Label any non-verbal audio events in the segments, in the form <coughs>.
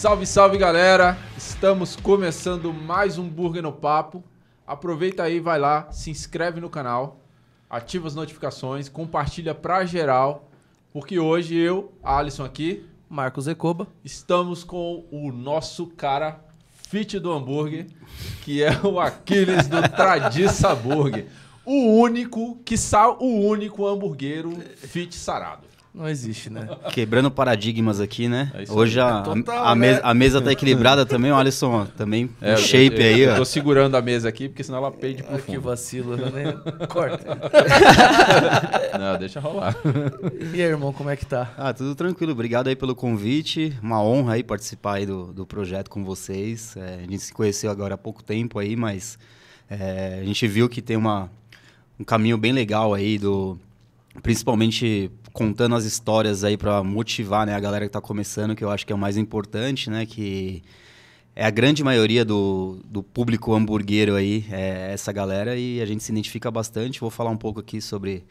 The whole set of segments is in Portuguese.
Salve, salve galera! Estamos começando mais um Burger no Papo. Aproveita aí, vai lá, se inscreve no canal, ativa as notificações, compartilha pra geral, porque hoje eu, Alisson aqui, Marcos Ecoba, estamos com o nosso cara fit do hambúrguer, que é o Aquiles do <laughs> Tradiça Burger. O único, que o único hamburguero fit sarado. Não existe, né? <laughs> Quebrando paradigmas aqui, né? É Hoje a, é total, a, né? Mesa, a, mesa tá equilibrada também, o Alisson. Também é, shape eu, eu, aí, eu ó. Tô segurando a mesa aqui, porque senão ela perde pro fundo. Que vacilo, né? <laughs> Corta. Não, deixa rolar. E aí, irmão, como é que tá? Ah, tudo tranquilo. Obrigado aí pelo convite. Uma honra aí participar aí do, do projeto com vocês. É, a gente se conheceu agora há pouco tempo aí, mas é, a gente viu que tem uma, um caminho bem legal aí do principalmente contando as histórias aí para motivar né, a galera que está começando, que eu acho que é o mais importante, né? Que é a grande maioria do, do público hamburguero aí, é essa galera, e a gente se identifica bastante. Vou falar um pouco aqui sobre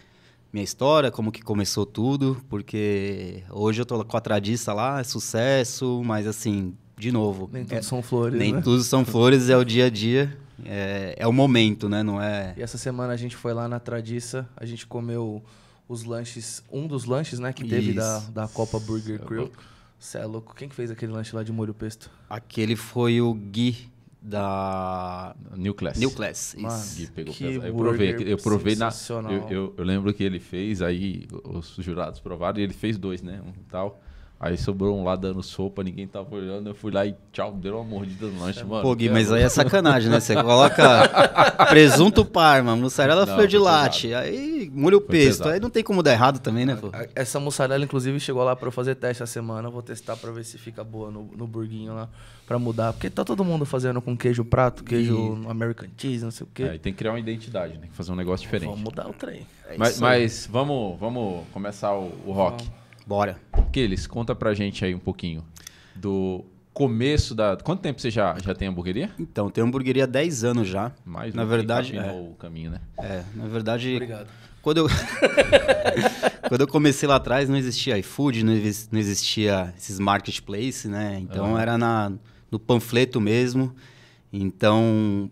minha história, como que começou tudo, porque hoje eu tô com a tradista lá, é sucesso, mas assim, de novo. Nem tudo é, são flores. Nem né? tudo são flores, é o dia a dia. É, é o momento, né? Não é. E essa semana a gente foi lá na Tradiça, a gente comeu os lanches, um dos lanches, né, que teve da, da Copa Burger Crew. Você é, é louco. Quem que fez aquele lanche lá de molho pesto? Aquele foi o Gui da New Class. New Class, isso. Mano, Gui pegou que eu provei, eu provei na eu, eu, eu, lembro que ele fez aí os jurados provaram e ele fez dois, né, um tal. Aí sobrou um lá dando sopa, ninguém tava olhando. Eu fui lá e tchau, deu uma mordida no lanche, mano. Pô, Gui, é mas aí é sacanagem, né? Você <laughs> coloca presunto parma, mussarela não, de latte, aí molho pesto. Pesado. Aí não tem como dar errado também, né, pô? Essa mussarela, inclusive, chegou lá pra eu fazer teste essa semana. Eu vou testar pra ver se fica boa no, no burguinho lá, pra mudar. Porque tá todo mundo fazendo com queijo prato, queijo e... American cheese, não sei o quê. Aí é, tem que criar uma identidade, né? Tem que fazer um negócio diferente. Vamos mudar o trem. É mas, mas vamos, vamos começar o, o rock. Vamos. Bora. Aquiles, conta pra gente aí um pouquinho do começo da. Quanto tempo você já, já tem hamburgueria? Então, tenho hamburgueria há 10 anos já. Mais na verdade, é. o caminho, né? É, na verdade. Obrigado. Quando eu, <laughs> quando eu comecei lá atrás, não existia iFood, não existia esses marketplaces, né? Então era na, no panfleto mesmo. Então,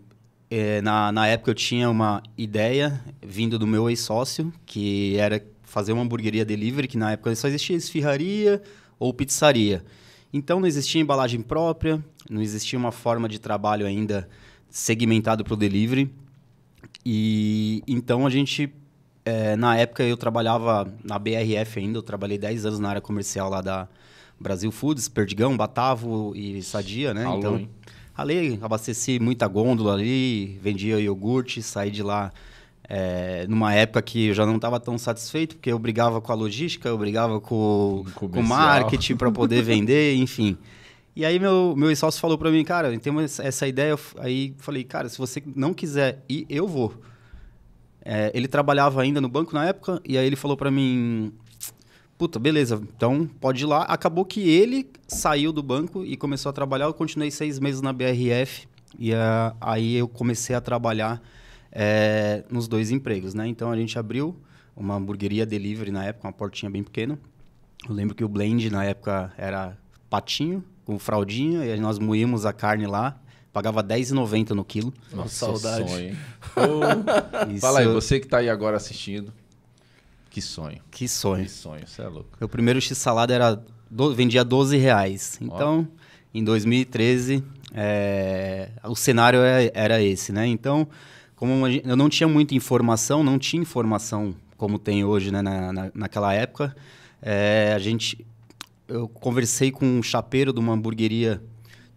é, na, na época eu tinha uma ideia vindo do meu ex-sócio, que era fazer uma hamburgueria delivery, que na época só existia esfirraria ou pizzaria. Então não existia embalagem própria, não existia uma forma de trabalho ainda segmentado para o delivery. E então a gente, é, na época eu trabalhava na BRF ainda, eu trabalhei 10 anos na área comercial lá da Brasil Foods, Perdigão, Batavo e Sadia, né? Alô, então, hein? ali abasteci muita gôndola ali, vendia iogurte, saí de lá é, numa época que eu já não estava tão satisfeito, porque eu brigava com a logística, eu brigava com, com o marketing para poder <laughs> vender, enfim. E aí meu, meu sócio falou para mim, cara, tem essa ideia. Aí falei, cara, se você não quiser ir, eu vou. É, ele trabalhava ainda no banco na época, e aí ele falou para mim, puta, beleza, então pode ir lá. Acabou que ele saiu do banco e começou a trabalhar. Eu continuei seis meses na BRF, e uh, aí eu comecei a trabalhar é, nos dois empregos, né? Então a gente abriu uma hamburgueria delivery na época, uma portinha bem pequena. Eu lembro que o blend na época era patinho com fraldinha e nós moímos a carne lá. Pagava R$10,90 no quilo. Nossa, saudade. Sonho, <laughs> oh. Fala aí, você que está aí agora assistindo. Que sonho. Que sonho. Que sonho, você é louco. Meu primeiro x-salada era do, vendia R$12,00. reais. Então, oh. em 2013, é, o cenário era, é, era esse, né? Então, como eu não tinha muita informação, não tinha informação como tem hoje, né, na, naquela época, é, a gente, eu conversei com um chapeiro de uma hamburgueria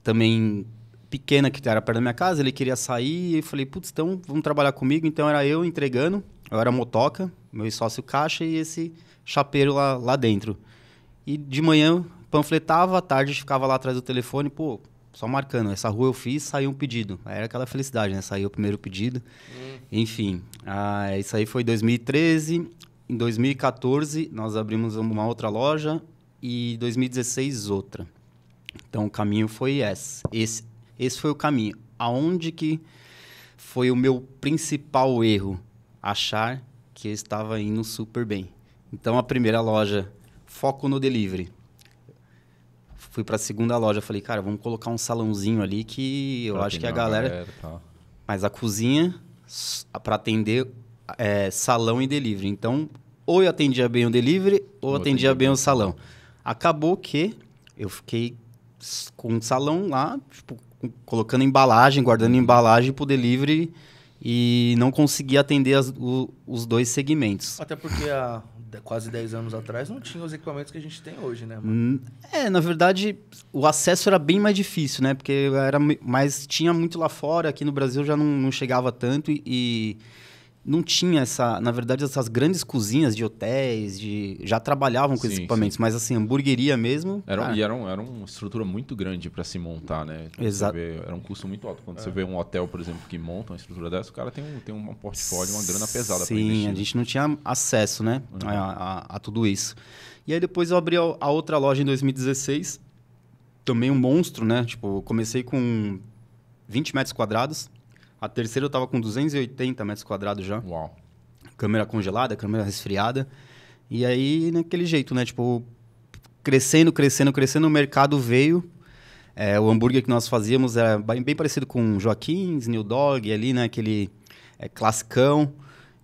também pequena que era perto da minha casa, ele queria sair e falei, putz, então vamos trabalhar comigo. Então era eu entregando, eu era motoca, meu sócio caixa e esse chapeiro lá, lá dentro. E de manhã panfletava, à tarde ficava lá atrás do telefone, pô, só marcando, essa rua eu fiz, saiu um pedido. era aquela felicidade, né? Saiu o primeiro pedido. Hum. Enfim, ah, isso aí foi 2013. Em 2014, nós abrimos uma outra loja e 2016 outra. Então o caminho foi esse. Esse, esse foi o caminho. Aonde que foi o meu principal erro? Achar que eu estava indo super bem. Então a primeira loja, foco no delivery fui para a segunda loja, falei, cara, vamos colocar um salãozinho ali que eu pra acho que a galera. galera tá. Mas a cozinha para atender é, salão e delivery. Então, ou eu atendia bem o delivery, ou eu atendia bem o salão. Acabou que eu fiquei com o salão lá, tipo, colocando embalagem, guardando uhum. embalagem pro delivery e não conseguia atender as, o, os dois segmentos. Até porque a, quase 10 anos atrás, não tinha os equipamentos que a gente tem hoje, né, mano? Hum, é, na verdade, o acesso era bem mais difícil, né? Porque era mais tinha muito lá fora, aqui no Brasil já não, não chegava tanto e, e não tinha essa, na verdade, essas grandes cozinhas de hotéis, de já trabalhavam com sim, equipamentos, sim. mas assim, hamburgueria mesmo. Era, E era, um, era uma estrutura muito grande para se montar, né? Exato. Vê, era um custo muito alto. Quando é. você vê um hotel, por exemplo, que monta uma estrutura dessa, o cara tem um, tem um portfólio, uma grana pesada para investir. Sim, a né? gente não tinha acesso, né, uhum. a, a, a, tudo isso. E aí depois eu abri a, a outra loja em 2016, também um monstro, né? Tipo, comecei com 20 metros quadrados a terceira eu tava com 280 metros quadrados já. Uau. Câmera congelada, câmera resfriada. E aí, naquele jeito, né? Tipo, crescendo, crescendo, crescendo, o mercado veio. É, o hambúrguer que nós fazíamos era bem parecido com Joaquim's, New Dog, ali, né? Aquele é, classicão.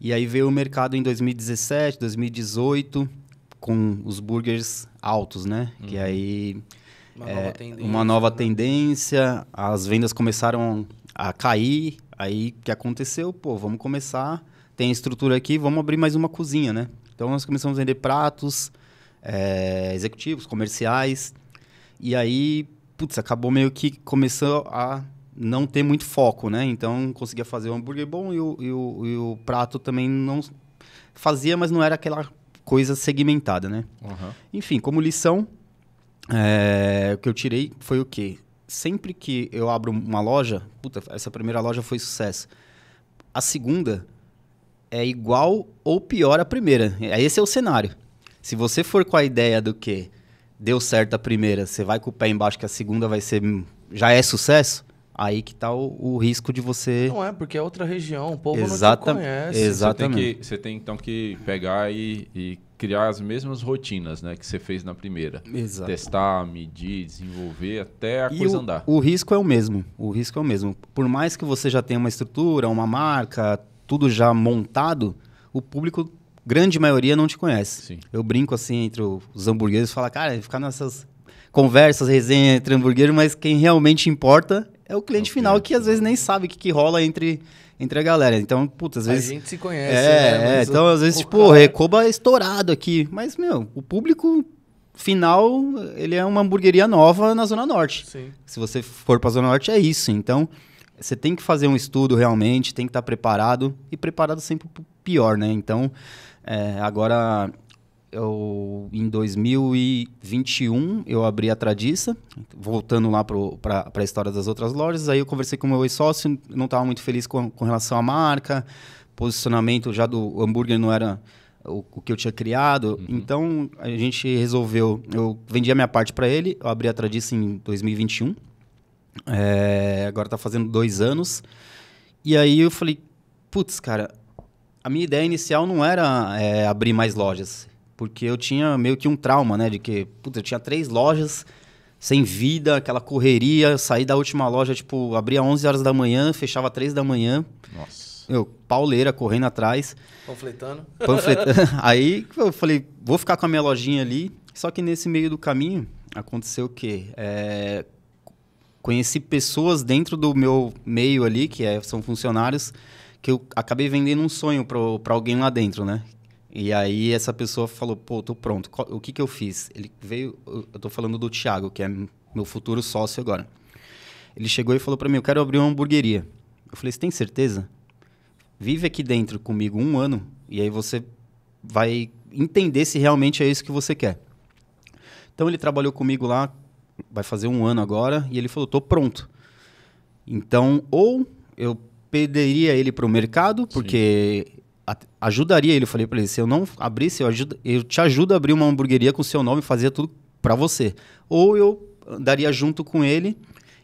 E aí veio o mercado em 2017, 2018, com os burgers altos, né? Uhum. Que aí... Uma, é, nova uma né? nova tendência. As vendas começaram a cair. Aí que aconteceu? Pô, vamos começar. Tem estrutura aqui, vamos abrir mais uma cozinha, né? Então nós começamos a vender pratos, é, executivos, comerciais. E aí, putz, acabou meio que começou a não ter muito foco, né? Então conseguia fazer um hambúrguer bom e o, e o, e o prato também não fazia, mas não era aquela coisa segmentada, né? Uhum. Enfim, como lição, é, o que eu tirei foi o quê? sempre que eu abro uma loja, puta, essa primeira loja foi sucesso. A segunda é igual ou pior à primeira. É, esse é o cenário. Se você for com a ideia do que deu certo a primeira, você vai com o pé embaixo que a segunda vai ser já é sucesso, aí que tá o, o risco de você Não é, porque é outra região, o povo Exata... não te conhece. Exatamente. Você tem, que, você tem então que pegar e, e criar as mesmas rotinas, né, que você fez na primeira. Exato. Testar, medir, desenvolver até a e coisa o, andar. O risco é o mesmo. O risco é o mesmo. Por mais que você já tenha uma estrutura, uma marca, tudo já montado, o público grande maioria não te conhece. Sim. Eu brinco assim entre os hambúrgueres, e falo, cara, ficar nessas conversas, resenha entre hambúrguer, mas quem realmente importa é o cliente é okay. final que às vezes nem sabe o que, que rola entre entre a galera. Então, puta, às vezes. A gente se conhece. É, né? é então às vezes, tipo, cara... Recoba é estourado aqui. Mas, meu, o público final, ele é uma hamburgueria nova na Zona Norte. Sim. Se você for pra Zona Norte, é isso. Então, você tem que fazer um estudo realmente, tem que estar tá preparado. E preparado sempre pro pior, né? Então, é, agora eu em 2021, eu abri a Tradiça, voltando lá para a história das outras lojas. Aí eu conversei com o meu ex-sócio, não estava muito feliz com, com relação à marca, posicionamento já do hambúrguer não era o, o que eu tinha criado. Uhum. Então a gente resolveu, eu vendi a minha parte para ele, eu abri a Tradiça em 2021. É, agora está fazendo dois anos. E aí eu falei, putz, cara, a minha ideia inicial não era é, abrir mais lojas. Porque eu tinha meio que um trauma, né? De que, puta, eu tinha três lojas sem vida, aquela correria, saí da última loja, tipo, abria 11 horas da manhã, fechava 3 da manhã. Nossa. Eu, pauleira, correndo atrás. Panfletando. Panfletando. <laughs> <laughs> Aí eu falei, vou ficar com a minha lojinha ali. Só que nesse meio do caminho, aconteceu o quê? É, conheci pessoas dentro do meu meio ali, que é, são funcionários, que eu acabei vendendo um sonho para alguém lá dentro, né? E aí essa pessoa falou, pô, tô pronto. O que que eu fiz? Ele veio, eu tô falando do Thiago, que é meu futuro sócio agora. Ele chegou e falou para mim, eu quero abrir uma hamburgueria. Eu falei, você tem certeza? Vive aqui dentro comigo um ano e aí você vai entender se realmente é isso que você quer. Então ele trabalhou comigo lá, vai fazer um ano agora, e ele falou, tô pronto. Então, ou eu perderia ele para o mercado, porque Sim ajudaria ele. Eu falei para ele: se eu não abrisse, eu, ajudo, eu te ajudo a abrir uma hamburgueria com seu nome e tudo para você. Ou eu daria junto com ele.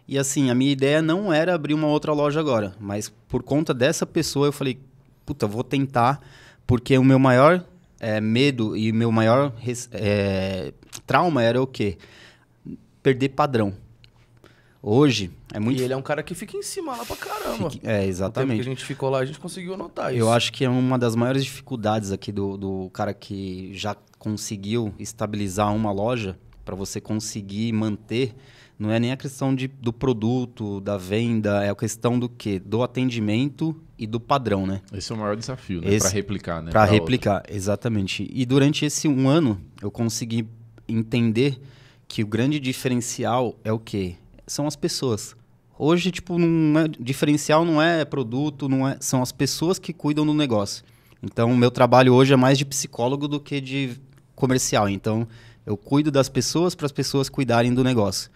E assim, a minha ideia não era abrir uma outra loja agora, mas por conta dessa pessoa eu falei: puta, vou tentar, porque o meu maior é, medo e meu maior é, trauma era o quê? Perder padrão. Hoje é muito. E ele é um cara que fica em cima lá pra caramba. Fique... É, exatamente. O tempo que a gente ficou lá, a gente conseguiu anotar isso. Eu acho que é uma das maiores dificuldades aqui do, do cara que já conseguiu estabilizar uma loja, para você conseguir manter, não é nem a questão de, do produto, da venda, é a questão do quê? Do atendimento e do padrão, né? Esse é o maior desafio, né? Para replicar, né? Para replicar, outra. exatamente. E durante esse um ano, eu consegui entender que o grande diferencial é o quê? são as pessoas. Hoje, tipo, não é, diferencial não é produto, não é, são as pessoas que cuidam do negócio. Então, o meu trabalho hoje é mais de psicólogo do que de comercial. Então, eu cuido das pessoas para as pessoas cuidarem do negócio.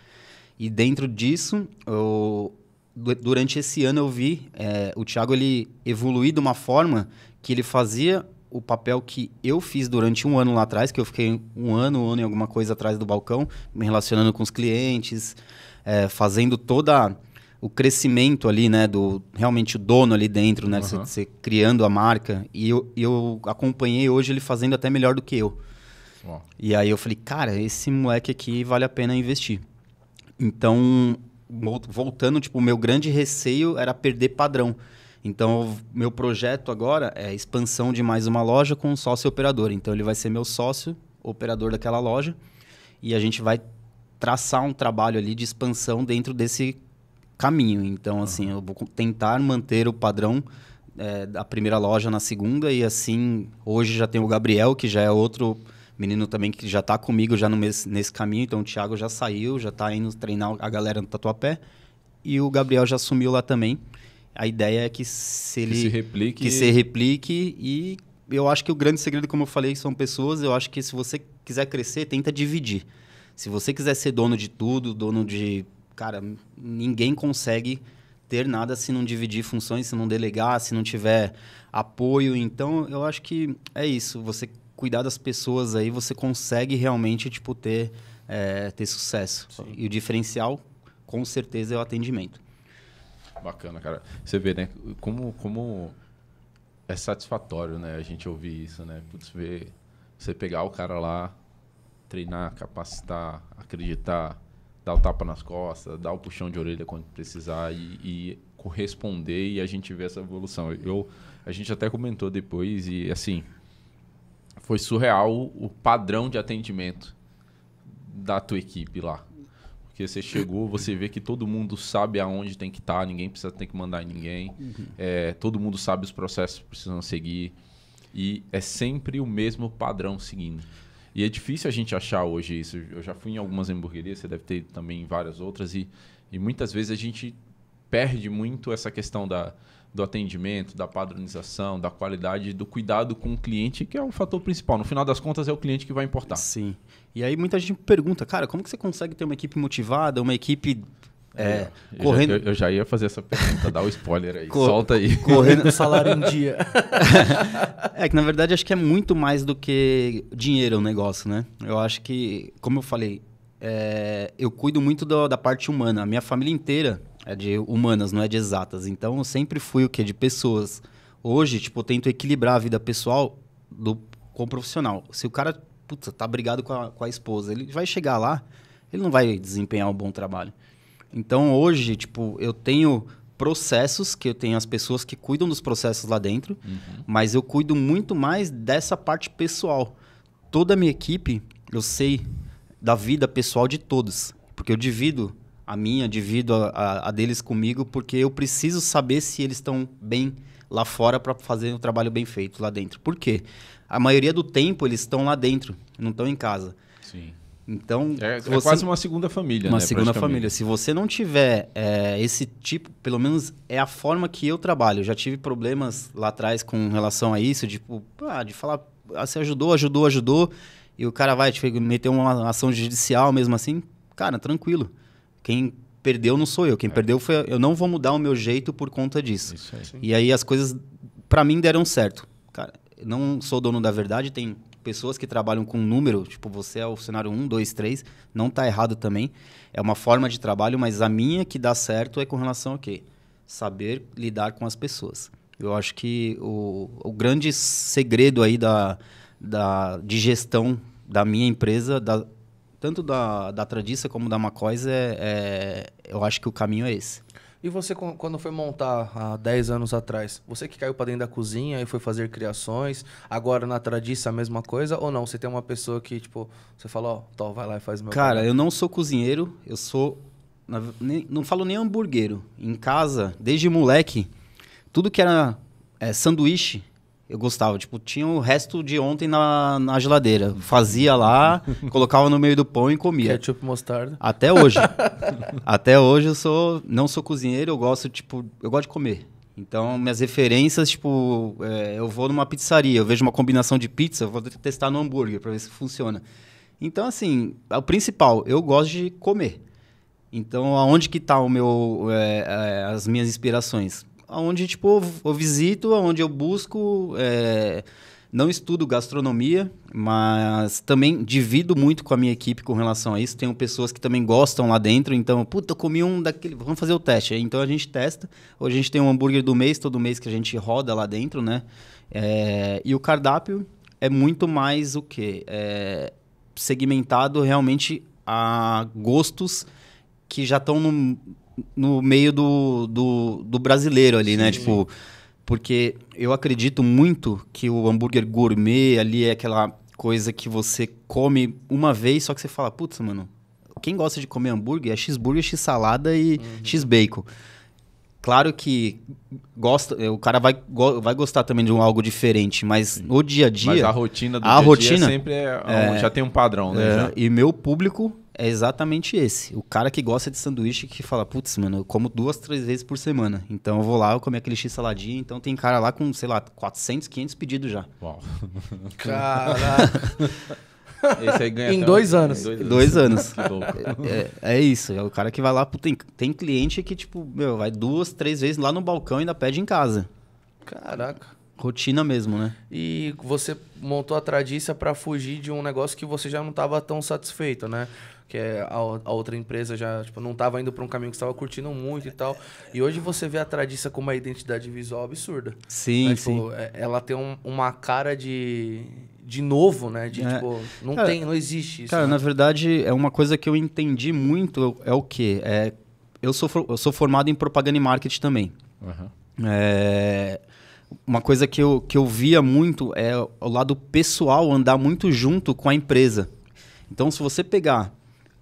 E dentro disso, eu, durante esse ano eu vi é, o Thiago ele evoluir de uma forma que ele fazia o papel que eu fiz durante um ano lá atrás, que eu fiquei um ano, um ano e alguma coisa atrás do balcão, me relacionando com os clientes, é, fazendo toda o crescimento ali, né, do realmente o dono ali dentro, né, uhum. você, criando a marca. E eu, eu acompanhei hoje ele fazendo até melhor do que eu. Uhum. E aí eu falei, cara, esse moleque aqui vale a pena investir. Então, voltando, tipo, o meu grande receio era perder padrão. Então, meu projeto agora é expansão de mais uma loja com um sócio operador. Então, ele vai ser meu sócio operador daquela loja e a gente vai traçar um trabalho ali de expansão dentro desse caminho. Então, assim, eu vou tentar manter o padrão é, da primeira loja na segunda e assim, hoje já tem o Gabriel, que já é outro menino também que já está comigo já no mes, nesse caminho. Então, o Thiago já saiu, já está indo treinar a galera no Tatuapé e o Gabriel já sumiu lá também. A ideia é que se ele que se replique, que se replique e eu acho que o grande segredo, como eu falei, são pessoas. Eu acho que se você quiser crescer, tenta dividir. Se você quiser ser dono de tudo, dono de. Cara, ninguém consegue ter nada se não dividir funções, se não delegar, se não tiver apoio. Então, eu acho que é isso. Você cuidar das pessoas aí, você consegue realmente, tipo, ter, é, ter sucesso. Sim. E o diferencial, com certeza, é o atendimento. Bacana, cara. Você vê, né? Como, como é satisfatório, né? A gente ouvir isso, né? Putz, ver você pegar o cara lá, treinar, capacitar, acreditar, dar o tapa nas costas, dar o puxão de orelha quando precisar e, e corresponder e a gente vê essa evolução. Eu, a gente até comentou depois e assim foi surreal o padrão de atendimento da tua equipe lá. Porque você chegou, você vê que todo mundo sabe aonde tem que estar, tá, ninguém precisa ter que mandar em ninguém. Uhum. É, todo mundo sabe os processos que precisam seguir. E é sempre o mesmo padrão seguindo. E é difícil a gente achar hoje isso. Eu já fui em algumas hamburguerias, você deve ter também em várias outras, e, e muitas vezes a gente perde muito essa questão da, do atendimento, da padronização, da qualidade, do cuidado com o cliente, que é o fator principal. No final das contas, é o cliente que vai importar. Sim. E aí muita gente pergunta, cara, como que você consegue ter uma equipe motivada, uma equipe é, é, eu correndo... Já, eu, eu, já ia fazer essa pergunta, dá o um spoiler aí, <laughs> Cor... solta aí. Correndo <laughs> salário em dia. <laughs> é que na verdade acho que é muito mais do que dinheiro o negócio, né? Eu acho que, como eu falei, é, eu cuido muito do, da parte humana. A minha família inteira é de humanas, não é de exatas. Então eu sempre fui o quê? De pessoas. Hoje, tipo, eu tento equilibrar a vida pessoal do, com o profissional. Se o cara, putz, tá brigado com a, com a esposa, ele vai chegar lá, ele não vai desempenhar um bom trabalho. Então hoje, tipo, eu tenho processos, que eu tenho as pessoas que cuidam dos processos lá dentro, uhum. mas eu cuido muito mais dessa parte pessoal. Toda a minha equipe, eu sei da vida pessoal de todos, porque eu divido a minha, divido a, a, a deles comigo, porque eu preciso saber se eles estão bem lá fora para fazer um trabalho bem feito lá dentro. Por quê? A maioria do tempo eles estão lá dentro, não estão em casa. Sim. Então, é, é você... é quase uma segunda família. Uma né, segunda família. Se você não tiver é, esse tipo, pelo menos é a forma que eu trabalho. Eu já tive problemas lá atrás com relação a isso, tipo, ah, de falar, ah, você ajudou, ajudou, ajudou, e o cara vai tipo, meter uma ação judicial mesmo assim. Cara, tranquilo. Quem perdeu não sou eu. Quem é. perdeu foi eu. não vou mudar o meu jeito por conta disso. Aí, e aí as coisas, para mim, deram certo. Cara, não sou dono da verdade, tem pessoas que trabalham com número, tipo, você é o cenário 1, 2, 3, não está errado também. É uma forma de trabalho, mas a minha que dá certo é com relação a quê? Saber lidar com as pessoas. Eu acho que o, o grande segredo aí da, da, de gestão da minha empresa, da, tanto da, da Tradiça como da Macóis, é, é, eu acho que o caminho é esse. E você, quando foi montar há 10 anos atrás, você que caiu para dentro da cozinha e foi fazer criações, agora na tradiça a mesma coisa? Ou não? Você tem uma pessoa que, tipo, você fala, ó, oh, vai lá e faz meu. Cara, problema. eu não sou cozinheiro, eu sou. não falo nem hamburguero. Em casa, desde moleque, tudo que era é, sanduíche, eu gostava, tipo, tinha o resto de ontem na, na geladeira. Fazia lá, <laughs> colocava no meio do pão e comia. Ketchup, mostarda. Até hoje. <laughs> Até hoje eu sou, não sou cozinheiro, eu gosto, tipo, eu gosto de comer. Então, minhas referências, tipo, é, eu vou numa pizzaria, eu vejo uma combinação de pizza, eu vou testar no hambúrguer para ver se funciona. Então, assim, é o principal, eu gosto de comer. Então, aonde que tá o meu, é, é, as minhas inspirações? onde tipo, eu visito, onde eu busco. É, não estudo gastronomia, mas também divido muito com a minha equipe com relação a isso. Tenho pessoas que também gostam lá dentro, então, puta, eu comi um daquele, vamos fazer o teste. Então a gente testa. Hoje a gente tem um hambúrguer do mês, todo mês que a gente roda lá dentro, né? É... e o cardápio é muito mais o quê? É... segmentado realmente a gostos que já estão num no meio do, do, do brasileiro ali, né? Sim. né? Tipo, porque eu acredito muito que o hambúrguer gourmet ali é aquela coisa que você come uma vez, só que você fala, putz, mano, quem gosta de comer hambúrguer é x-burger, x-salada e uhum. x-bacon. Claro que gosta, eh, o cara vai, go, vai gostar também de um algo diferente, mas o no dia a dia. Mas a rotina do a dia rotina, dia sempre é, é, já tem um padrão, né? É, e meu público é exatamente esse. O cara que gosta de sanduíche que fala, putz, mano, eu como duas, três vezes por semana. Então eu vou lá, eu comi aquele X saladinha. Então tem cara lá com, sei lá, 400, 500 pedidos já. Uau. <laughs> Caraca. Esse aí ganha em dois um... anos. Em dois anos. Dois anos. É, é, é, isso. É o cara que vai lá. Tem, tem cliente que, tipo, meu, vai duas, três vezes lá no balcão e ainda pede em casa. Caraca. Rotina mesmo, né? E você montou a tradição para fugir de um negócio que você já não estava tão satisfeito, né? que é a, a, outra empresa já tipo, não estava indo para um caminho que estava curtindo muito e tal. E hoje você vê a Tradiça com uma identidade visual absurda. Sim, né? tipo, sim. É, ela tem um, uma cara de, de novo, né? De, é. tipo, não cara, tem, não existe isso. Cara, né? na verdade, é uma coisa que eu entendi muito, é o é quê? É, eu, sou, eu sou formado em propaganda e marketing também. Uhum. É uma coisa que eu, que eu via muito é o lado pessoal andar muito junto com a empresa. Então, se você pegar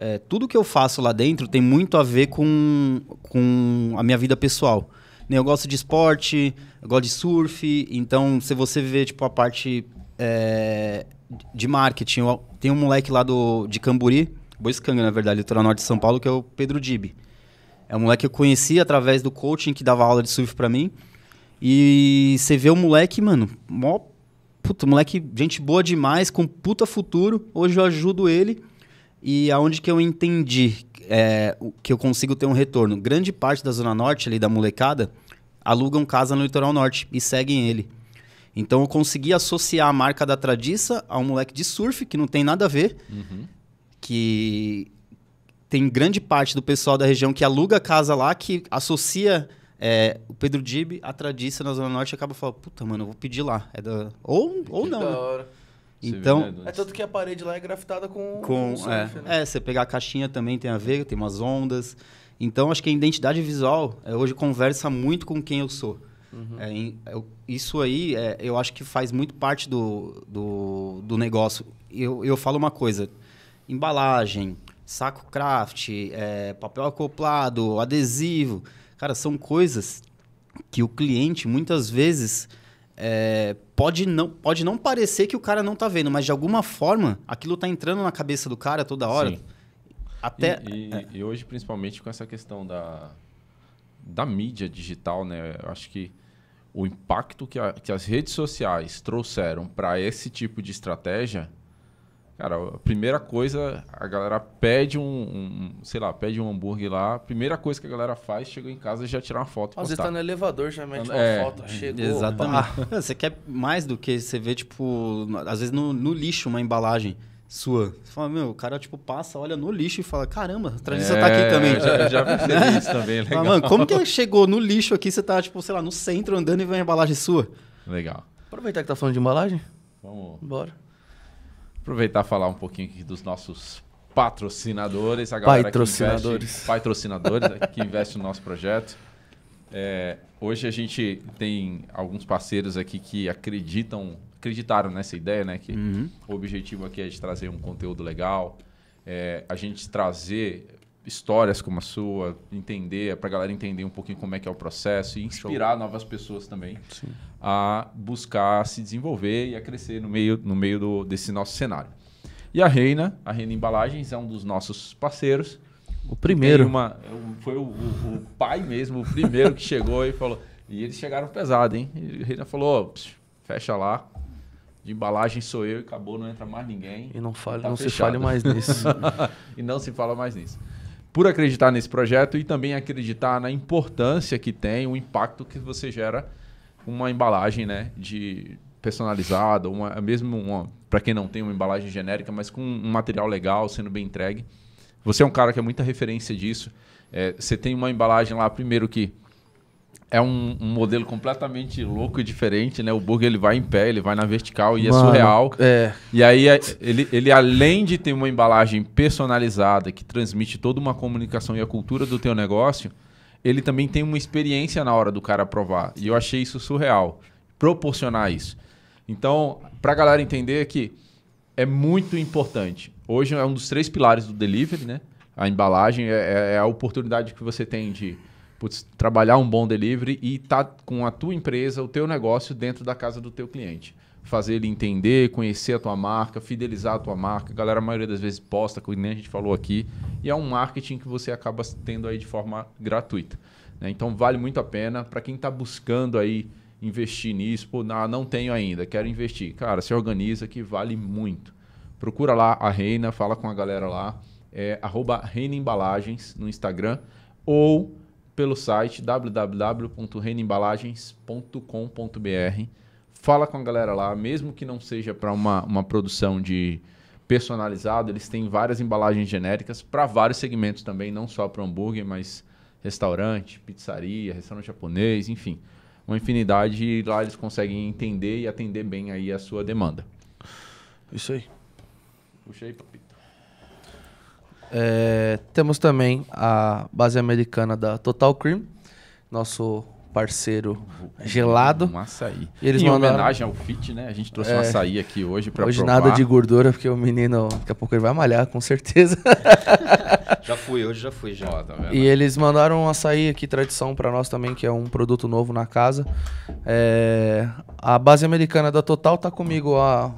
é, tudo que eu faço lá dentro tem muito a ver com, com a minha vida pessoal. Eu gosto de esporte, eu gosto de surf, então se você ver tipo, a parte é, de marketing, tem um moleque lá do, de Camburi, Boiscanga, na verdade, litoral norte de São Paulo, que é o Pedro Dibi. É um moleque que eu conheci através do coaching que dava aula de surf para mim. E você vê o moleque, mano, mó puta, moleque, gente boa demais, com puta futuro. Hoje eu ajudo ele e aonde que eu entendi é, que eu consigo ter um retorno? Grande parte da Zona Norte, ali da molecada, alugam casa no litoral norte e seguem ele. Então eu consegui associar a marca da Tradiça a um moleque de surf que não tem nada a ver, uhum. que tem grande parte do pessoal da região que aluga casa lá, que associa é, o Pedro Dib à Tradiça na Zona Norte e acaba falando, puta, mano, eu vou pedir lá. É da... ou, ou que não. Da né? hora. Né? É então, é tanto que a parede lá é grafitada com, com, surf, é, né? é, você pegar a caixinha também tem a ver, tem umas ondas. Então, acho que a identidade visual é, hoje conversa muito com quem eu sou. Uhum. É, em, eu, é, isso aí, é, eu acho que faz muito parte do, do, do negócio. Eu, eu falo uma coisa, embalagem, saco craft, papel acoplado, adesivo, cara, são coisas que o cliente muitas vezes é, pode, não, pode não parecer que o cara não tá vendo, mas de alguma forma aquilo tá entrando na cabeça do cara toda hora. Sim. Até. E, e, é. e, hoje, principalmente com essa questão da, da mídia digital, né? Eu acho que o impacto que, a, que as redes sociais trouxeram para esse tipo de estratégia Cara, a primeira coisa, a galera pede um, um, sei lá, pede um hambúrguer lá. A primeira coisa que a galera faz, chega em casa e já tira uma foto. Às vezes tá no elevador, já mete é, uma é, foto, chegou. Exatamente. Ah, <laughs> você quer mais do que você vê, tipo, às vezes no, no lixo uma embalagem sua. Você fala, meu, o cara, tipo, passa, olha no lixo e fala, caramba, a tradição é, tá aqui também. Já, já percebi isso também, <laughs> legal. Mas, mano, como é que chegou no lixo aqui, você tá, tipo, sei lá, no centro andando e vê uma embalagem sua? Legal. Aproveitar que tá falando de embalagem. Vamos. Bora. Aproveitar e falar um pouquinho aqui dos nossos patrocinadores, a galera patrocinadores. que investe, patrocinadores né, que <laughs> investe no nosso projeto. É, hoje a gente tem alguns parceiros aqui que acreditam, acreditaram nessa ideia, né? Que uhum. o objetivo aqui é de trazer um conteúdo legal, é, a gente trazer histórias como a sua, entender, para a galera entender um pouquinho como é que é o processo e inspirar Show. novas pessoas também Sim. a buscar se desenvolver e a crescer no meio, no meio do, desse nosso cenário. E a Reina, a Reina Embalagens é um dos nossos parceiros. O primeiro. Uma, é foi o, o, o, pai mesmo, o primeiro que chegou e falou. E eles chegaram pesado, hein? E a Reina falou: fecha lá, de embalagem sou eu e acabou, não entra mais ninguém. E não, tá não se fale mais nisso. <laughs> e não se fala mais nisso por acreditar nesse projeto e também acreditar na importância que tem, o impacto que você gera uma embalagem, né, de personalizada, uma é mesmo uma para quem não tem uma embalagem genérica, mas com um material legal, sendo bem entregue. Você é um cara que é muita referência disso. É, você tem uma embalagem lá primeiro que é um, um, modelo completamente louco e diferente, né? O burger ele vai em pé, ele vai na vertical e é Mano, é surreal. É. E aí é, ele, ele além de ter uma embalagem personalizada que transmite toda uma comunicação e a cultura do teu negócio, ele também tem uma experiência na hora do cara provar. E eu achei isso surreal, proporcionar isso. Então, para a galera entender que é muito importante. Hoje é um dos três pilares do delivery, né? A embalagem é, é, é a oportunidade que você tem de putz, trabalhar um bom delivery e estar tá com a tua empresa, o teu negócio dentro da casa do teu cliente. Fazer ele entender, conhecer a tua marca, fidelizar a tua marca. A galera, a maioria das vezes, posta, como nem a gente falou aqui. E é um marketing que você acaba tendo aí de forma gratuita. Né? Então, vale muito a pena. Para quem está buscando aí investir nisso, pô, não, não tenho ainda, quero investir. Cara, se organiza que vale muito. Procura lá a Reina, fala com a galera lá. É arroba Reina Embalagens no Instagram. Ou pelo site www.renembalagens.com.br. Fala com a galera lá, mesmo que não seja para uma, uma produção de personalizado, eles têm várias embalagens genéricas para vários segmentos também, não só para hambúrguer, mas restaurante, pizzaria, restaurante japonês, enfim, uma infinidade e lá eles conseguem entender e atender bem aí a sua demanda. Isso aí. Puxa aí, papi. É, temos também a base americana da Total Cream, nosso parceiro gelado. Um açaí. E eles em mandaram... homenagem ao Fit, né? A gente trouxe é, um açaí aqui hoje para Hoje nada de gordura, porque o menino, daqui a pouco ele vai malhar, com certeza. <laughs> já fui, hoje já fui já. Ó, tá e eles mandaram um açaí aqui, tradição para nós também, que é um produto novo na casa. É... A base americana da Total tá comigo há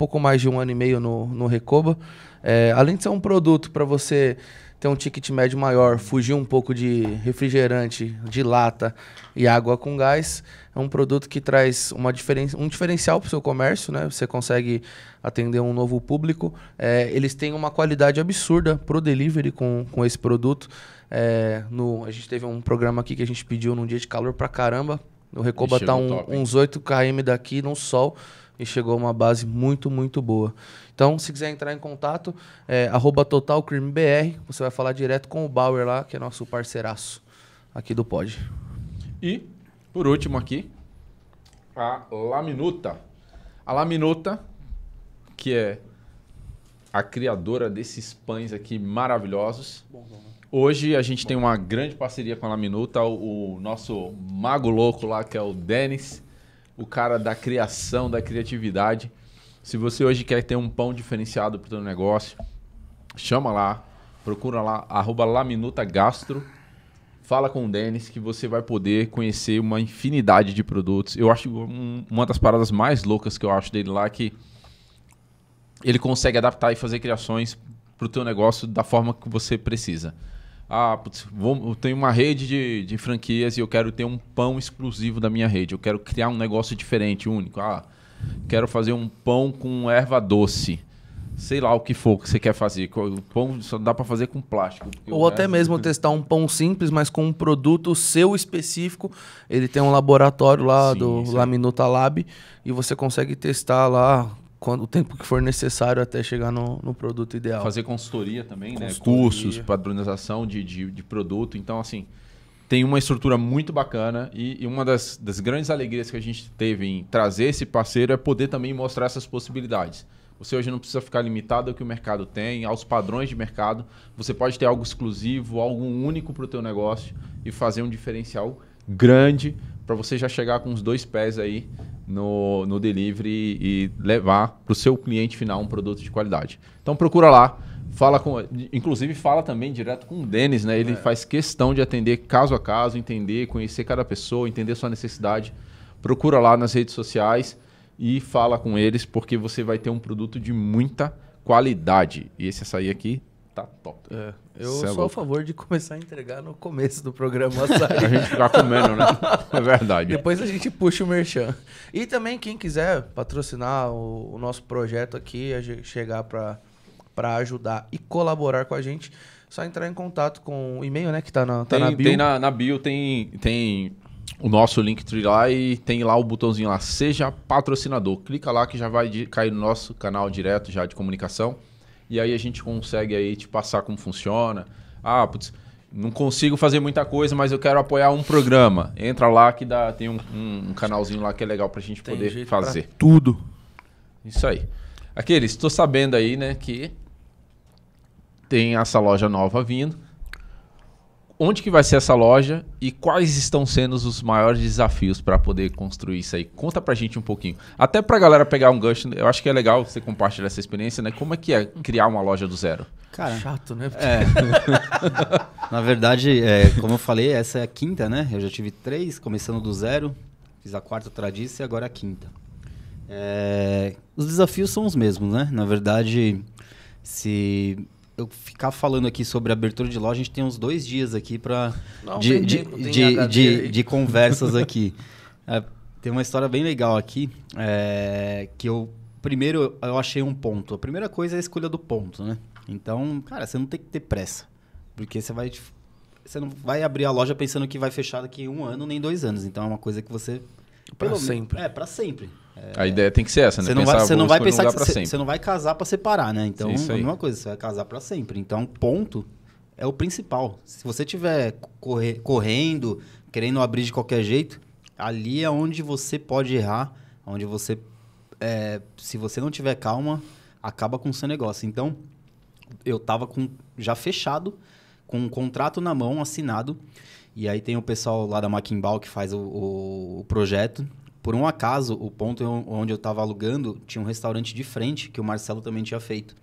pouco mais de um ano e meio no, no Recoba. É, além de ser um produto para você ter um ticket médio maior, fugir um pouco de refrigerante, de lata e água com gás, é um produto que traz uma diferença, um diferencial para o seu comércio, né? Você consegue atender um novo público. É, eles têm uma qualidade absurda para o delivery com, com esse produto. É, no, a gente teve um programa aqui que a gente pediu num dia de calor para caramba. O Recoba está tá um, uns 8 km daqui no sol e chegou a uma base muito, muito boa. Então, se quiser entrar em contato, é totalcrimebr, você vai falar direto com o Bauer lá, que é nosso parceiraço aqui do Pod. E, por último aqui, a Laminuta. A Laminuta, que é a criadora desses pães aqui maravilhosos. Bom, bom. Hoje a gente tem uma grande parceria com a Laminuta, o, o nosso mago louco lá, que é o Denis o cara da criação, da criatividade. Se você hoje quer ter um pão diferenciado para o seu negócio, chama lá, procura lá, arroba laminutagastro, fala com o Denis que você vai poder conhecer uma infinidade de produtos. Eu acho uma das paradas mais loucas que eu acho dele lá é que ele consegue adaptar e fazer criações para o teu negócio da forma que você precisa ah, putz, vou, eu tenho uma rede de, de franquias e eu quero ter um pão exclusivo da minha rede. Eu quero criar um negócio diferente, único. Ah, quero fazer um pão com erva doce. Sei lá o que for que você quer fazer. O pão só dá para fazer com plástico. Ou até mesmo <laughs> testar um pão simples, mas com um produto seu específico. Ele tem um laboratório lá sim, do sim. Laminuta Lab e você consegue testar lá quando o tempo que for necessário até chegar no, no produto ideal. Fazer consultoria também, né? consultoria. né? Cursos, padronização de, de, de, produto. Então, assim, tem uma estrutura muito bacana e, e uma das, das grandes alegrias que a gente teve em trazer esse parceiro é poder também mostrar essas possibilidades. Você hoje não precisa ficar limitado ao que o mercado tem, aos padrões de mercado. Você pode ter algo exclusivo, algo único para o teu negócio e fazer um diferencial grande para você já chegar com os dois pés aí no, no delivery e levar para o seu cliente final um produto de qualidade. Então procura lá, fala com, inclusive fala também direto com o Denis, né? Ele é. faz questão de atender caso a caso, entender, conhecer cada pessoa, entender sua necessidade. Procura lá nas redes sociais e fala com eles porque você vai ter um produto de muita qualidade. E esse açaí aqui tá top. É, eu Cê é sou é a favor de começar a entregar no começo do programa. <laughs> a gente ficar comendo, né? <laughs> É verdade. Depois a gente puxa o merchan. E também quem quiser patrocinar o, o nosso projeto aqui, chegar para ajudar e colaborar com a gente, só entrar em contato com o e-mail, né? Que tá na, tá tem, na bio. Tem na, na bio, tem, tem o nosso link lá e tem lá o botãozinho lá, seja patrocinador. Clica lá que já vai cair no nosso canal direto já de comunicação. E aí a gente consegue aí te passar como funciona. Ah, putz, não consigo fazer muita coisa, mas eu quero apoiar um programa. Entra lá que dá, tem um, um, um canalzinho lá que é legal pra gente tem poder fazer. tudo. Isso aí. Aqueles, estou sabendo aí, né, que tem essa loja nova vindo onde que vai ser essa loja e quais estão sendo os maiores desafios para poder construir isso aí? Conta para gente um pouquinho. Até para a galera pegar um gancho, eu acho que é legal você compartilhar essa experiência, né? Como é que é criar uma loja do zero? Cara, chato, né? É. <laughs> Na verdade, é, como eu falei, essa é a quinta, né? Eu já tive três, começando do zero, fiz a quarta tradição e agora a quinta. É, os desafios são os mesmos, né? Na verdade, se eu ficar falando aqui sobre abertura de loja, a gente tem uns dois dias aqui para de, de, de, de, de conversas <laughs> aqui. É, tem uma história bem legal aqui, é, que eu primeiro eu achei um ponto. A primeira coisa é a escolha do ponto, né? Então, cara, você não tem que ter pressa, porque você vai você não vai abrir a loja pensando que vai fechar daqui um ano nem dois anos. Então é uma coisa que você para sempre. É para sempre. A ideia tem que ser essa, né? Você não pensar, vai, você não vai pensar que você, você, não vai casar para separar, né? Então, é a mesma coisa, você vai casar para sempre. Então, ponto é o principal. Se você estiver corre, correndo, querendo abrir de qualquer jeito, ali é onde você pode errar, onde você, é, se você não tiver calma, acaba com o seu negócio. Então, eu tava com já fechado, com um contrato na mão assinado. E aí tem o pessoal lá da Maquimbal que faz o, o, o projeto. Por um acaso, o ponto onde eu estava alugando tinha um restaurante de frente que o Marcelo também tinha feito.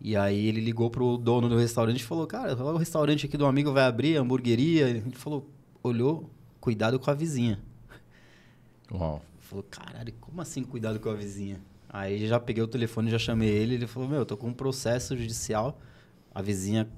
E aí ele ligou pro dono do restaurante e falou: "Cara, o restaurante aqui do amigo vai abrir, hamburgueria". Ele falou: "Olhou, cuidado com a vizinha". Uau. Falou: "Caralho, como assim cuidado com a vizinha?". Aí já peguei o telefone, já chamei ele, ele falou: "Meu, tô com um processo judicial. A vizinha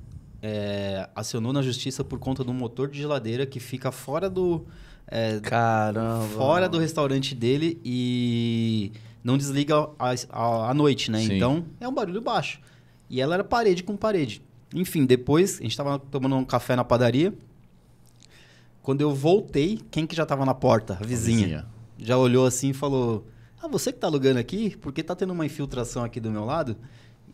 é, acionou na justiça por conta de um motor de geladeira que fica fora do é, Caramba. Fora do restaurante dele e não desliga à noite, né? Sim. Então é um barulho baixo. E ela era parede com parede. Enfim, depois a gente estava tomando um café na padaria. Quando eu voltei, quem que já estava na porta? A vizinha. A vizinha. Já olhou assim e falou: Ah, você que está alugando aqui? Porque tá tendo uma infiltração aqui do meu lado.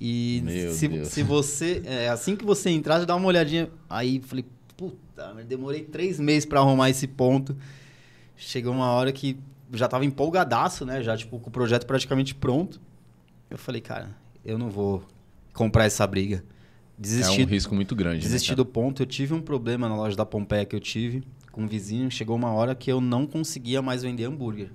E se, se, você. É, assim que você entrar, já dá uma olhadinha. Aí falei, puta, demorei três meses para arrumar esse ponto. Chegou uma hora que já tava empolgadaço, né? Já, tipo, com o projeto praticamente pronto. Eu falei, cara, eu não vou comprar essa briga. Desisti, é um risco muito grande. Né, desisti né, do ponto. Eu tive um problema na loja da Pompeia que eu tive com um vizinho. Chegou uma hora que eu não conseguia mais vender hambúrguer.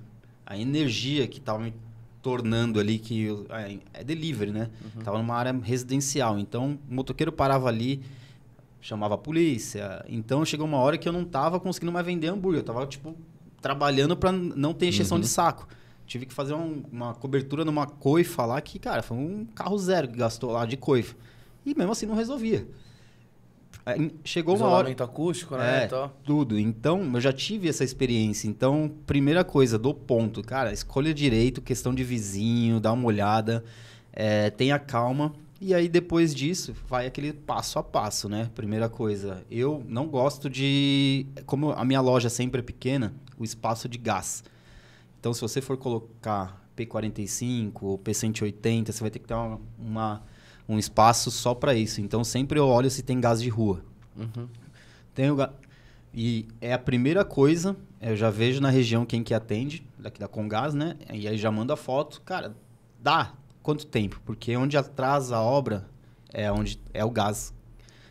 A energia que tava me tornando ali, que eu, é, é delivery, né? Uhum. Tava numa área residencial. Então, o motoqueiro parava ali chamava a polícia. Então chegou uma hora que eu não tava conseguindo mais vender hambúrguer. Eu tava, tipo, trabalhando para não ter exceção uhum. de saco. Tive que fazer um, uma cobertura numa coifa lá que, cara, foi um carro zero que gastou lá de coifa. E mesmo assim não resolvia. Aí, chegou uma hora. acústico, né? É, tudo. Então, eu já tive essa experiência. Então, primeira coisa, do ponto, cara, escolha direito, questão de vizinho, dá uma olhada, é, tenha calma. E aí, depois disso, vai aquele passo a passo, né? Primeira coisa, eu não gosto de. Como a minha loja sempre é pequena, o espaço de gás. Então, se você for colocar P45 ou P180, você vai ter que ter uma, uma um espaço só para isso. Então, sempre eu olho se tem gás de rua. Uhum. Tenho, e é a primeira coisa, eu já vejo na região quem que atende, daqui da com gás, né? E aí já manda foto. Cara, dá, quanto tempo? Porque onde atrasa a obra é onde é o gás.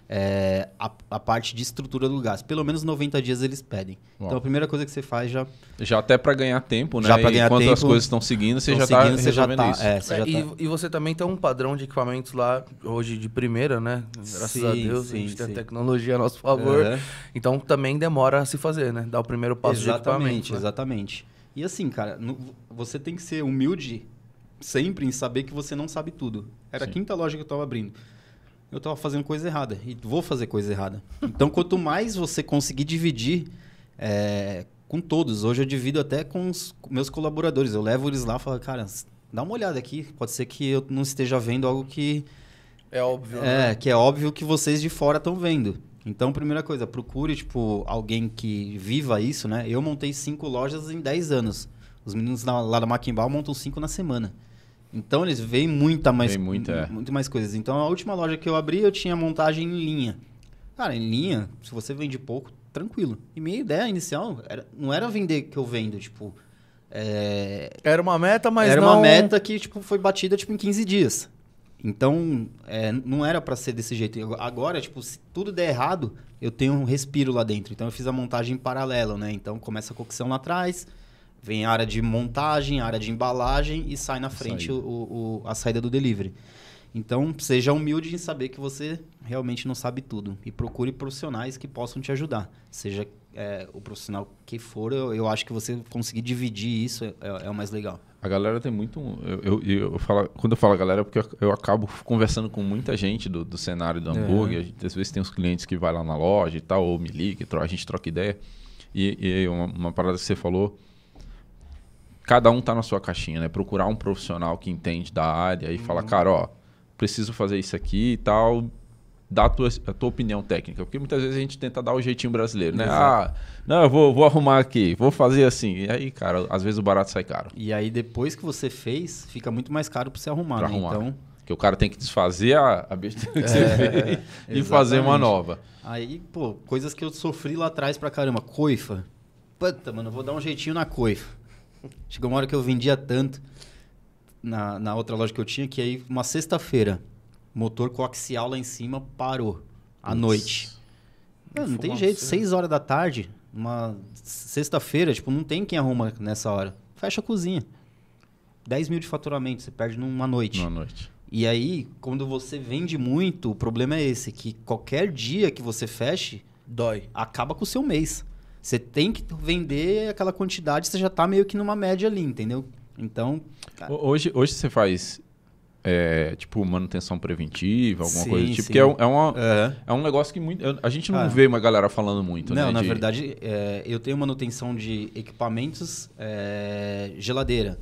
É a, a, parte de estrutura do gás. Pelo menos 90 dias eles pedem. Uau. Então a primeira coisa que você faz já. Já até para ganhar tempo, né? Já para ganhar tempo. as coisas estão seguindo, você já está você já tá, é, você é, já e, tá. e, você também tem um padrão de equipamentos lá hoje de primeira, né? Graças sim, a Deus, sim, a gente sim. tem a tecnologia a nosso favor. Então também demora a se fazer, né? Dar o primeiro passo exatamente, de equipamento. Né? Exatamente, exatamente. Né? E assim, cara, no, você tem que ser humilde sempre em saber que você não sabe tudo. Era Sim. a quinta loja que eu estava abrindo. Eu estava fazendo coisa errada e vou fazer coisa errada. Então, quanto mais você conseguir dividir é, com todos, hoje eu divido até com os meus colaboradores. Eu levo eles lá e falo, cara, dá uma olhada aqui. Pode ser que eu não esteja vendo algo que. É óbvio. É, né? que é óbvio que vocês de fora estão vendo. Então, primeira coisa, procure, tipo, alguém que viva isso, né? Eu montei cinco lojas em dez anos. Os meninos lá da Maquimbal montam cinco na semana. Então eles veem muita mais, Vem muita. É. muito mais coisas. Então a última loja que eu abri, eu tinha montagem em linha. Cara, em linha, se você vende pouco, tranquilo. E minha ideia inicial era, não era vender que eu vendo, tipo. É... Era uma meta, mas era não... uma meta que tipo, foi batida tipo, em 15 dias. Então, é, não era para ser desse jeito. Agora, tipo, se tudo der errado, eu tenho um respiro lá dentro. Então, eu fiz a montagem em paralelo, né? Então, começa a cocção lá atrás, Vem a área de montagem, a área de embalagem e sai na frente saída. O, o, a saída do delivery. Então, seja humilde em saber que você realmente não sabe tudo. E procure profissionais que possam te ajudar. Seja é, o profissional que for, eu, eu, acho que você conseguir dividir isso é, é, é o mais legal. A galera tem muito. Eu, eu, eu, falo, quando eu falo galera, é porque eu acabo conversando com muita gente do, do cenário do é. hambúrguer. Gente, às vezes tem uns clientes que vai lá na loja e tal, ou me liga, a gente troca ideia. E, e uma, uma parada que você falou cada um tá na sua caixinha, né? Procurar um profissional que entende da área e uhum. falar, cara, ó, preciso fazer isso aqui e tal. Dá a tua, a tua opinião técnica. Porque muitas vezes a gente tenta dar o jeitinho brasileiro, né? Exato. Ah, não, eu vou, vou arrumar aqui, vou fazer assim. E aí, cara, às vezes o barato sai caro. E aí, depois que você fez, fica muito mais caro pra você arrumar, pra né? Arrumar. Então... Que o cara tem que desfazer a, a besteira que <laughs> é, você fez e fazer uma nova. Aí, pô, coisas que eu sofri lá atrás pra caramba. Coifa. Puta, mano, eu vou dar um jeitinho na coifa. Chegou uma hora que eu vendia tanto na, na outra loja que eu tinha que aí, uma sexta-feira, motor coaxial lá em cima parou à noite. Não, não tem jeito, seis horas da tarde, uma sexta-feira, tipo, não tem quem arruma nessa hora. Fecha a cozinha. 10 mil de faturamento, você perde numa noite. Numa noite. E aí, quando você vende muito, o problema é esse, que qualquer dia que você feche, dói. Acaba com o seu mês. Você tem que vender aquela quantidade, você já está meio que numa média ali, entendeu? Então. Cara... Hoje, hoje você faz é, tipo manutenção preventiva, alguma sim, coisa do tipo. Sim. Porque é, é, uma, uhum. é um negócio que muito, a gente não ah. vê uma galera falando muito. Né, não, né, na de... verdade, é, eu tenho manutenção de equipamentos, é, geladeira.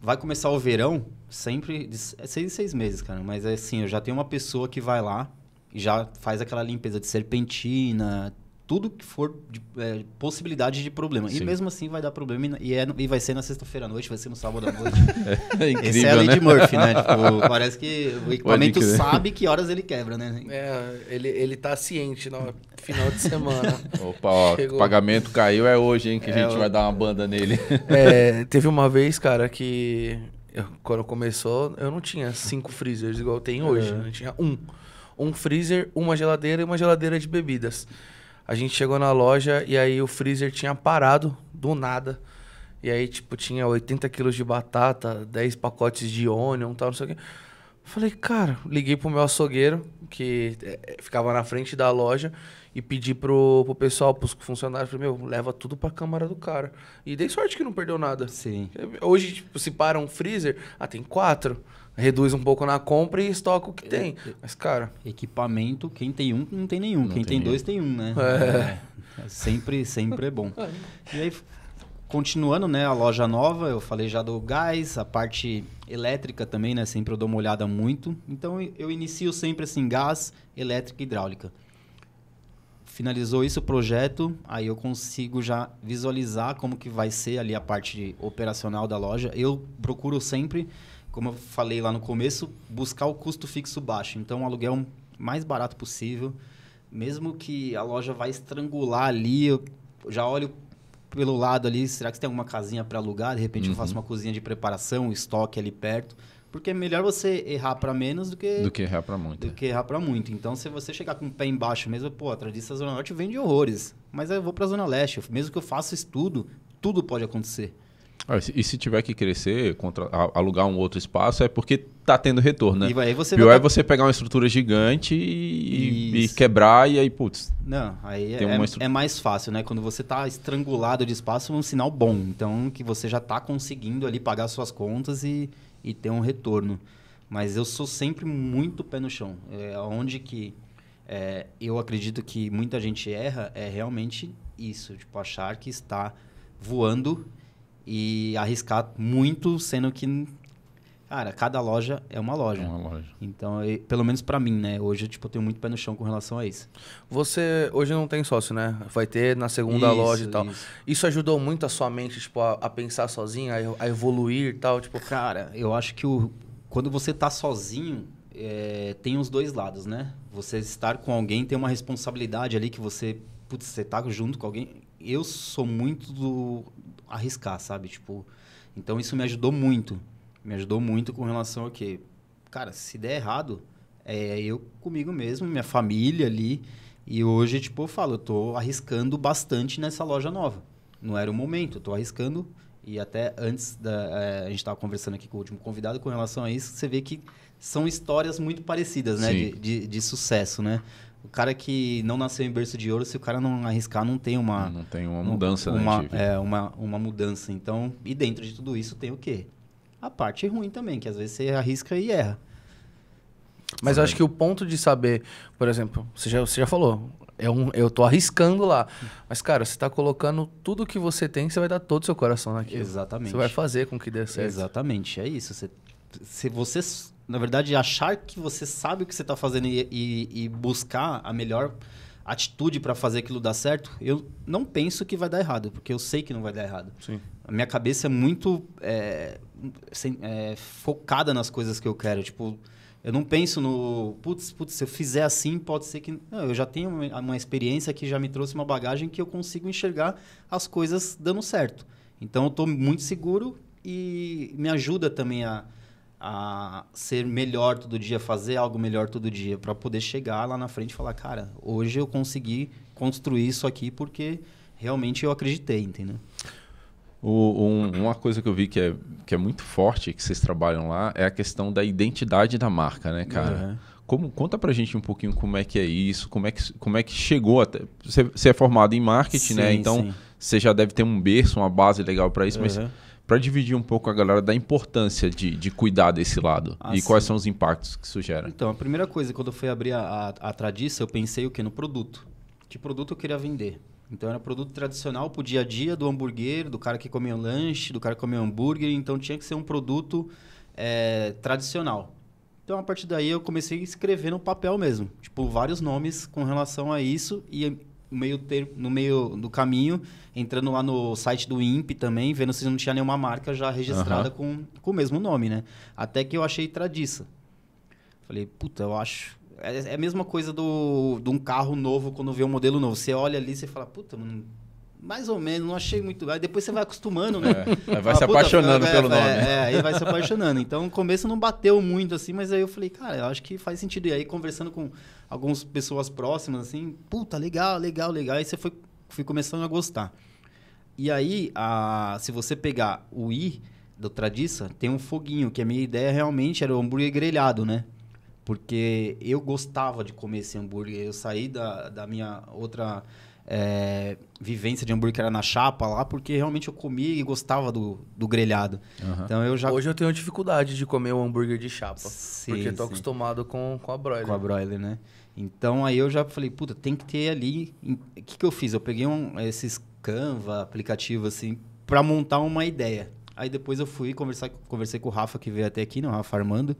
Vai começar o verão, sempre de é seis em seis meses, cara. Mas é assim, eu já tenho uma pessoa que vai lá e já faz aquela limpeza de serpentina, tudo que for de, é, possibilidade de problema. Sim. E mesmo assim vai dar problema e, é, e vai ser na sexta-feira à noite, vai ser no sábado à noite. <laughs> É, incrível, Esse é a lei né? de Murphy, né? Tipo, parece que <laughs> o equipamento sabe que horas ele quebra, né? É, ele, ele tá ciente no final de semana. <laughs> Opa, ó, o pagamento caiu é hoje, hein? Que a é, gente vai dar uma banda nele. É, teve uma vez, cara, que eu, quando começou, eu não tinha cinco freezers igual tem hoje. Eu né? tinha um. Um freezer, uma geladeira e uma geladeira de bebidas. A gente chegou na loja e aí o freezer tinha parado do nada. E aí, tipo, tinha 80 quilos de batata, 10 pacotes de onion, tal, não sei o quê. Falei, cara, liguei pro meu açougueiro, que é, é, ficava na frente da loja, e pedi pro, pro pessoal, pros funcionários, falei, meu, leva tudo pra câmara do cara. E dei sorte que não perdeu nada. Sim. Hoje, tipo, se para um freezer, ah, tem quatro reduz um pouco na compra e estoca o que é, tem. É. Mas, cara. Equipamento, quem tem um, não tem nenhum. Não quem tem, dois, tem um, né? É. é. sempre, sempre é bom. E aí, continuando, né? A loja nova, eu falei já do gás, a parte elétrica também, né? Sempre eu dou uma olhada muito. Então, eu inicio sempre assim: gás, elétrica e hidráulica. Finalizou isso o projeto, aí eu consigo já visualizar como que vai ser ali a parte operacional da loja. Eu procuro sempre como eu falei lá no começo, buscar o custo fixo baixo. Então, o aluguel mais barato possível. Mesmo que a loja vai estrangular ali, eu já olho pelo lado ali, será que tem alguma casinha para alugar? De repente uhum. eu faço uhum. uma cozinha de preparação, um estoque ali perto. Porque é melhor você errar para menos do que... Do que errar para muito. Do é. que errar para muito. Então, se você chegar com o pé embaixo mesmo, pô, a tradição da Zona Norte vende horrores. Mas eu vou para a Zona Leste. Mesmo que eu faça estudo, tudo pode acontecer. Ah, e se tiver que crescer, contra, alugar um outro espaço, é porque tá tendo retorno, né? E aí você Pior vai... é tá você pegar uma estrutura gigante e, e quebrar e aí, putz. Não, aí é, é, estru... é, mais fácil, né? Quando você tá estrangulado de espaço, é um sinal bom. Então, que você já tá conseguindo ali pagar suas contas e, e ter um retorno. Mas eu sou sempre muito pé no chão. É onde que é, eu acredito que muita gente erra é realmente isso, tipo, achar que está voando e arriscar muito, sendo que cara, cada loja é uma loja. É uma loja. Então, pelo menos para mim, né? Hoje tipo, eu tenho muito pé no chão com relação a isso. Você hoje não tem sócio, né? Vai ter na segunda isso, loja e tal. Isso. isso. ajudou muito a sua mente, tipo, a, a pensar sozinha, a, a evoluir e tal, tipo, cara, eu acho que o quando você tá sozinho, é, tem os dois lados, né? Você estar com alguém tem uma responsabilidade ali que você, putz, você tá junto com alguém. Eu sou muito do arriscar, sabe? Tipo, então isso me ajudou muito. Me ajudou muito com relação a que, cara, se der errado, é eu comigo mesmo, minha família ali. E hoje, tipo, eu falo, eu tô arriscando bastante nessa loja nova. Não era o momento, eu tô arriscando. E até antes da, é, a gente estava conversando aqui com o último convidado com relação a isso, você vê que são histórias muito parecidas, né? De, de, de, sucesso, né? O cara que não nasceu em berço de ouro, se o cara não arriscar, não tem uma. Ah, não tem uma mudança, né, uma, né? é, uma, uma mudança. Então, e dentro de tudo isso tem o quê? A parte ruim também, que às vezes você arrisca e erra. Mas eu acho que o ponto de saber, por exemplo, você já, você já falou, é um, eu tô arriscando lá. Mas, cara, você tá colocando tudo que você tem, você vai dar todo o seu coração naquilo. Exatamente. Você vai fazer com que dê certo. Exatamente, é isso. Você, se você na verdade, achar que você sabe o que você está fazendo e, e, e, buscar a melhor atitude para fazer aquilo dar certo, eu não penso que vai dar errado, porque eu sei que não vai dar errado. Sim. A minha cabeça é muito é, sem, é, focada nas coisas que eu quero. Tipo, eu não penso no, putz, putz, se eu fizer assim, pode ser que. Não, eu já tenho uma, uma experiência que já me trouxe uma bagagem que eu consigo enxergar as coisas dando certo. Então, eu estou muito seguro e me ajuda também a a ser melhor todo dia, fazer algo melhor todo dia, para poder chegar lá na frente e falar, cara, hoje eu consegui construir isso aqui porque realmente eu acreditei, entendeu? O, um, uma coisa que eu vi que é, que é muito forte que vocês trabalham lá é a questão da identidade da marca, né, cara? Uhum. Como, conta pra gente um pouquinho como é que é isso, como é que, como é que chegou até. Você, é formado em marketing, né? sim, né? Então você já deve ter um berço, uma base legal para isso, uhum. mas para dividir um pouco a galera da importância de, de cuidar desse lado ah, e sim. quais são os impactos que isso gera. Então, a primeira coisa, quando eu fui abrir a, a, a Tradiça, eu pensei o quê? No produto. Que produto eu queria vender? Então era produto tradicional o dia a dia do hambúrguer, do cara que comia lanche, do cara que comia hambúrguer, então tinha que ser um produto é, tradicional. Então a partir daí eu comecei a escrever no papel mesmo, tipo vários nomes com relação a isso e no meio, ter, no meio do caminho, entrando lá no site do Imp também, vendo se não tinha nenhuma marca já registrada uhum. com, com o mesmo nome, né? Até que eu achei Tradiça. Falei, puta, eu acho. É, é a mesma coisa do, de um carro novo quando vê um modelo novo. Você olha ali e fala, puta, mano, mais ou menos, não achei muito. Aí depois você vai acostumando, né? É, é vai ah, se apaixonando pelo né? é, nome. É, aí vai se apaixonando. Então, no começo não bateu muito, assim, mas aí eu falei, cara, eu acho que faz sentido. E aí, conversando com algumas pessoas próximas, assim, puta, legal, legal, legal. Aí você foi, foi começando a gostar. E aí, a, se você pegar o I do Tradiça, tem um foguinho, que a minha ideia realmente era o hambúrguer grelhado, né? Porque eu gostava de comer esse hambúrguer. Eu saí da, da minha outra é, vivência de hambúrguer que era na chapa lá, porque realmente eu comia e gostava do, do grelhado. Uhum. Então eu já... Hoje eu tenho dificuldade de comer um hambúrguer de chapa. Sim, porque eu tô sim. acostumado com, com a broiler. Com a broiler, né? Então aí eu já falei, puta, tem que ter ali. O que, que eu fiz? Eu peguei um, esses Canva, aplicativo assim, para montar uma ideia. Aí depois eu fui conversar, conversei com o Rafa que veio até aqui, não, né? o Rafa Armando.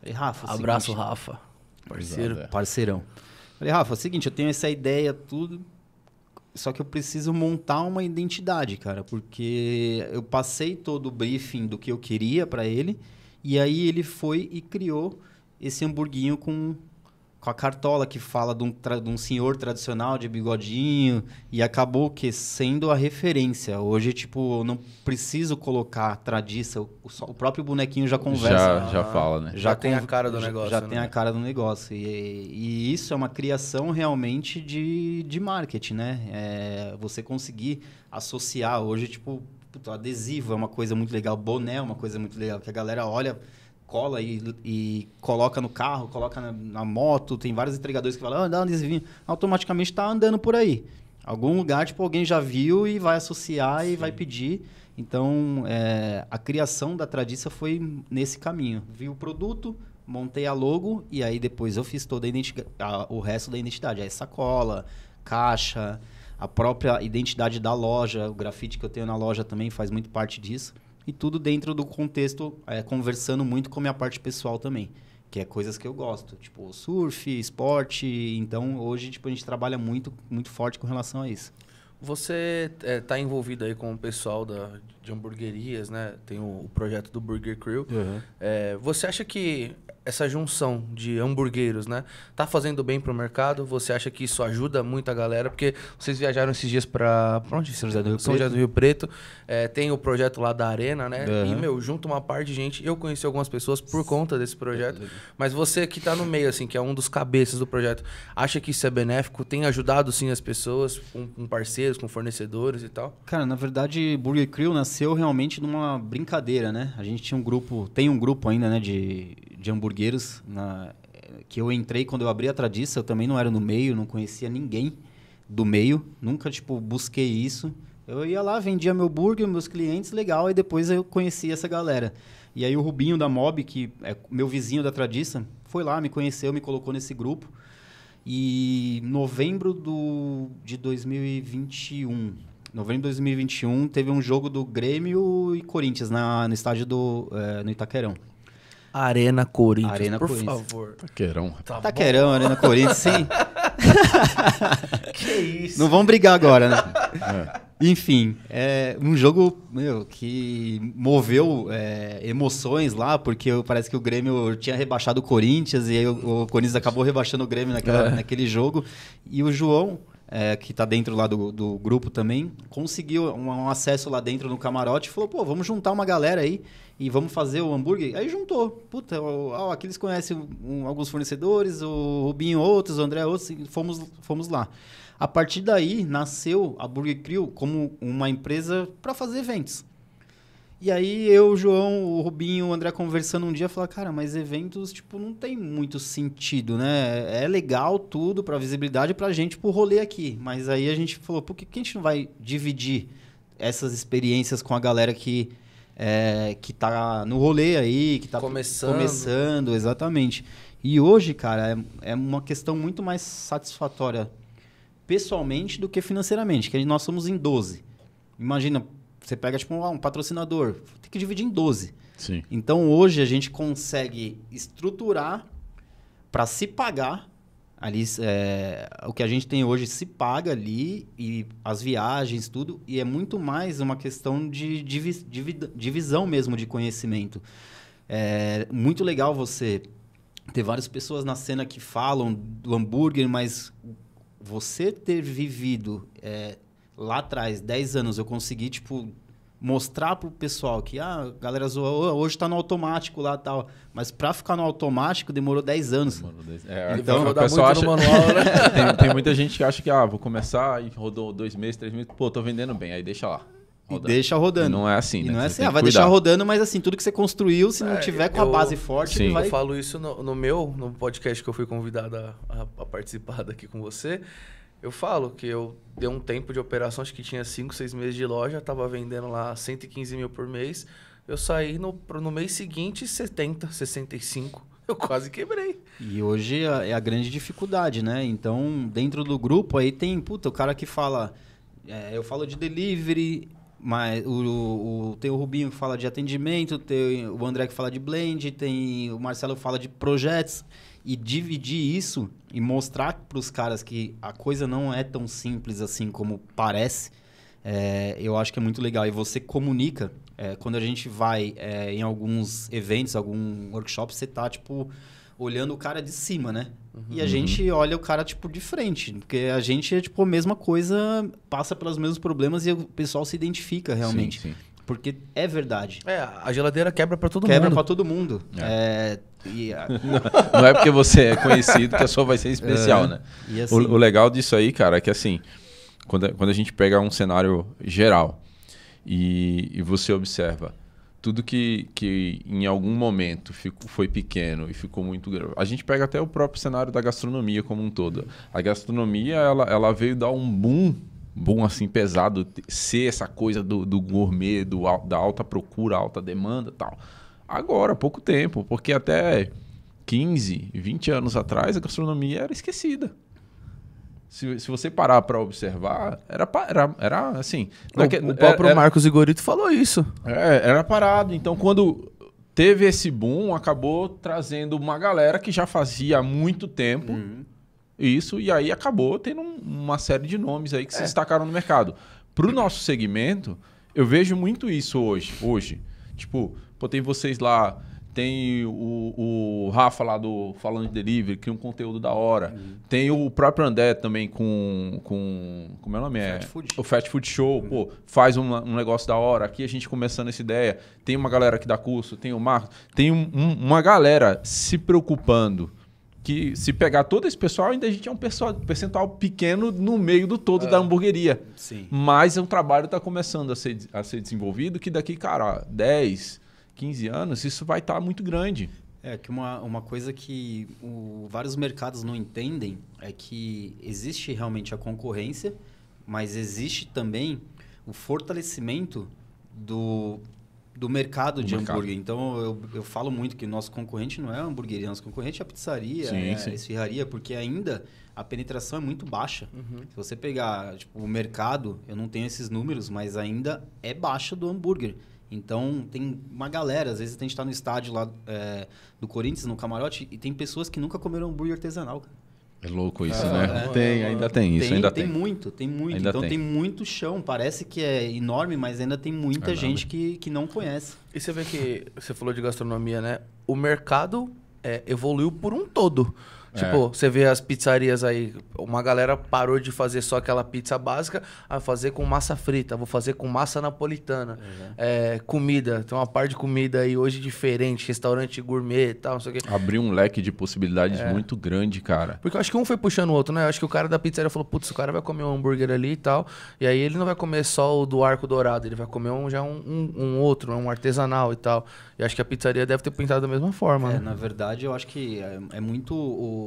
Falei, Rafa, é Abraço, seguinte, Rafa. Parceiro. Exato, é. Parceirão. Falei, Rafa, é o seguinte, eu tenho essa ideia, tudo. Só que eu preciso montar uma identidade, cara, porque eu passei todo o briefing do que eu queria para ele, e aí ele foi e criou esse hamburguinho com com a Cartola, que fala de um, de um, senhor tradicional de bigodinho, e acabou que sendo a referência. Hoje, tipo, eu não preciso colocar tradiça, o, o próprio bonequinho já conversa. Já, já fala, né? Já, já tem a cara do negócio. Já, né? tem a né? cara do negócio. E, e, isso é uma criação realmente de, de marketing, né? É, você conseguir associar hoje, tipo, adesivo é uma coisa muito legal, boné é uma coisa muito legal, que a galera olha cola e, e coloca no carro, coloca na, na, moto. Tem vários entregadores que falam, ah, dá um adesivinho. Automaticamente está andando por aí. Algum lugar, tipo, alguém já viu e vai associar Sim. e vai pedir. Então, é, a criação da Tradiça foi nesse caminho. Vi o produto, montei a logo e aí depois eu fiz toda a, o resto da identidade. Aí sacola, caixa, a própria identidade da loja, o grafite que eu tenho na loja também faz muito parte disso. E tudo dentro do contexto, é, conversando muito com a minha parte pessoal também. Que é coisas que eu gosto, tipo surf, esporte. Então, hoje, tipo, a gente trabalha muito, muito forte com relação a isso. Você está é, tá envolvido aí com o pessoal da, de hamburguerias, né? Tem o, o projeto do Burger Crew. Uhum. É, você acha que essa junção de hamburgueiros, né? Tá fazendo bem pro mercado? Você acha que isso ajuda muito a galera? Porque vocês viajaram esses dias para onde? São José do Rio São Preto. José do Rio Preto. É, tem o projeto lá da Arena, né? Uhum. E, meu, junto uma parte de gente. Eu conheci algumas pessoas por conta desse projeto. É, é. Mas você que tá no meio, assim, que é um dos cabeças do projeto, acha que isso é benéfico? Tem ajudado, sim, as pessoas com, com parceiros, com fornecedores e tal? Cara, na verdade, Burger Crew nasceu realmente numa brincadeira, né? A gente tinha um grupo, tem um grupo ainda, né, de, de hambúrguer hamburgueiros na, que eu entrei quando eu abri a tradiça, eu também não era no meio, não conhecia ninguém do meio, nunca tipo busquei isso. Eu ia lá, vendia meu burger, meus clientes, legal, e depois eu conheci essa galera. E aí o Rubinho da Mob, que é meu vizinho da Tradiça, foi lá, me conheceu, me colocou nesse grupo. E novembro do, de 2021, novembro de 2021, teve um jogo do Grêmio e Corinthians na, no estádio do é, no Itaquerão. Arena Corinthians. Arena por Corinthians. favor. Taquerão. Tá Taquerão, Arena Corinthians, sim. <laughs> que isso. Não vamos brigar agora, né? É. Enfim, é um jogo meu, que moveu é, emoções lá, porque parece que o Grêmio tinha rebaixado o Corinthians e aí o, o Corinthians acabou rebaixando o Grêmio naquela, é. naquele jogo. E o João, é, que está dentro lá do, do, grupo também, conseguiu um, um, acesso lá dentro no camarote e falou, pô, vamos juntar uma galera aí e vamos fazer o hambúrguer. Aí juntou. Puta, o, o, aqui eles conhecem um, alguns fornecedores, o Rubinho outros, o André outros, e fomos, fomos lá. A partir daí, nasceu a Burger Crew como uma empresa para fazer eventos. E aí eu, o João, o Rubinho, o André conversando um dia, falaram, cara, mas eventos, tipo, não tem muito sentido, né? É legal tudo pra visibilidade pra gente, pro rolê aqui. Mas aí a gente falou, por que, que a gente não vai dividir essas experiências com a galera que, é, que tá no rolê aí, que tá começando, começando exatamente. E hoje, cara, é, é uma questão muito mais satisfatória pessoalmente do que financeiramente, que nós somos em 12. Imagina, você pega tipo ah, um, patrocinador, tem que dividir em 12. Sim. Então hoje a gente consegue estruturar para se pagar ali é, o que a gente tem hoje se paga ali e as viagens tudo e é muito mais uma questão de divi divisão mesmo de conhecimento é muito legal você ter várias pessoas na cena que falam do hambúrguer mas você ter vivido é, lá atrás, 10 anos, eu consegui, tipo, mostrar pro pessoal que ah, a galera zoou, hoje tá no automático lá tal. Mas pra ficar no automático demorou 10 anos. Demorou É, então, o pessoal acha... manual, né? <laughs> tem, tem, muita gente que acha que, ah, vou começar e rodou dois meses, três meses, pô, tô vendendo bem, aí deixa lá. Rodando. E deixa rodando. E não é assim, né? E não é assim, ah, vai cuidar. deixar rodando, mas assim, tudo que você construiu, se é, não tiver com eu, a base forte, sim. Vai... Eu falo isso no, no, meu, no podcast que eu fui convidado a, a, a participar daqui com você. Eu falo que eu dei um tempo de operação, acho que tinha 5, 6 meses de loja, tava vendendo lá 115 mil por mês. Eu saí no, no mês seguinte 70, 65. <laughs> Eu quase quebrei. E hoje é a grande dificuldade, né? Então, dentro do grupo aí tem, puta, o cara que fala. É, eu falo de delivery, mas o, o, tem o Rubinho que fala de atendimento, tem o André que fala de blend, tem o Marcelo que fala de projetos e dividir isso e mostrar para os caras que a coisa não é tão simples assim como parece, é, eu acho que é muito legal. E você comunica. É, quando a gente vai é, em alguns eventos, algum workshop, você tá, tipo, olhando o cara de cima, né? Uhum. E a gente uhum. olha o cara, tipo, de frente. Porque a gente é, tipo, a mesma coisa, passa pelos mesmos problemas e o pessoal se identifica realmente. Sim, sim. Porque é verdade. É, a geladeira quebra para todo quebra mundo. Quebra para todo mundo. É. É, <laughs> não, é porque você é conhecido que a sua vai ser especial, é. né? Assim... O, o, legal disso aí, cara, é que assim, quando, quando a gente pega um cenário geral e, e você observa tudo que, que em algum momento ficou, foi pequeno e ficou muito grande. A gente pega até o próprio cenário da gastronomia como um todo. A gastronomia, ela, ela veio dar um boom bom assim pesado, ser essa coisa do, do gourmet, do, da alta procura, alta demanda tal. Agora, pouco tempo, porque até 15, 20 anos atrás a gastronomia era esquecida. Se, se você parar para observar, era, era, era assim. O, que, o próprio era, é, é Marcos Igorito falou isso. É, era parado. Então, quando teve esse boom, acabou trazendo uma galera que já fazia há muito tempo. Uhum isso, e aí acabou tendo uma série de nomes aí que é. se destacaram no mercado. Para o nosso segmento, eu vejo muito isso hoje. hoje. Tipo, pô, tem vocês lá, tem o, o Rafa lá do Falando de Delivery, que é um conteúdo da hora. Uhum. Tem o próprio André também com. com como é o nome? É Fat é? Food. O Fat Food Show, uhum. pô, faz um, um, negócio da hora. Aqui a gente começando essa ideia. Tem uma galera que dá curso, tem o Marcos, tem um, um, uma galera se preocupando que se pegar todo esse pessoal, ainda a gente é um percentual pequeno no meio do todo ah, da hamburgueria. Sim. Mas o é trabalho está começando a ser, a ser desenvolvido, que daqui, cara, 10, 15 anos, isso vai estar tá muito grande. É que uma, uma coisa que o, vários mercados não entendem é que existe realmente a concorrência, mas existe também o fortalecimento do do mercado do de mercado. hambúrguer. Então, eu, eu falo muito que nosso concorrente não é a hambúrgueria, nosso concorrente é a pizzaria, sim, é sim. a esfirraria, porque ainda a penetração é muito baixa. Uhum. Se você pegar tipo, o mercado, eu não tenho esses números, mas ainda é baixa do hambúrguer. Então, tem uma galera, às vezes a gente está no estádio lá é, do Corinthians, no camarote, e tem pessoas que nunca comeram hambúrguer artesanal, cara. É louco isso, né? É. Tem, ainda tem isso. Tem, ainda tem, tem muito, tem muito. Ainda então tem. tem. muito chão. Parece que é enorme, mas ainda tem muita é gente que, que não conhece. E você vê que você falou de gastronomia, né? O mercado é, evoluiu por um todo. É. Tipo, você vê as pizzarias aí, uma galera parou de fazer só aquela pizza básica, a fazer com massa frita, vou fazer com massa napolitana. Uhum. É, comida, tem uma parte de comida aí hoje diferente, restaurante gourmet e tal, não sei o quê. Abriu um leque de possibilidades é. muito grande, cara. Porque eu acho que um foi puxando o outro, né? Eu acho que o cara da pizzaria falou, putz, o cara vai comer um hambúrguer ali e tal, e aí ele não vai comer só o do arco dourado, ele vai comer um, já um, um, um outro, um artesanal e tal. E acho que a pizzaria deve ter pintado da mesma forma. É, né? na verdade, eu acho que é, é muito o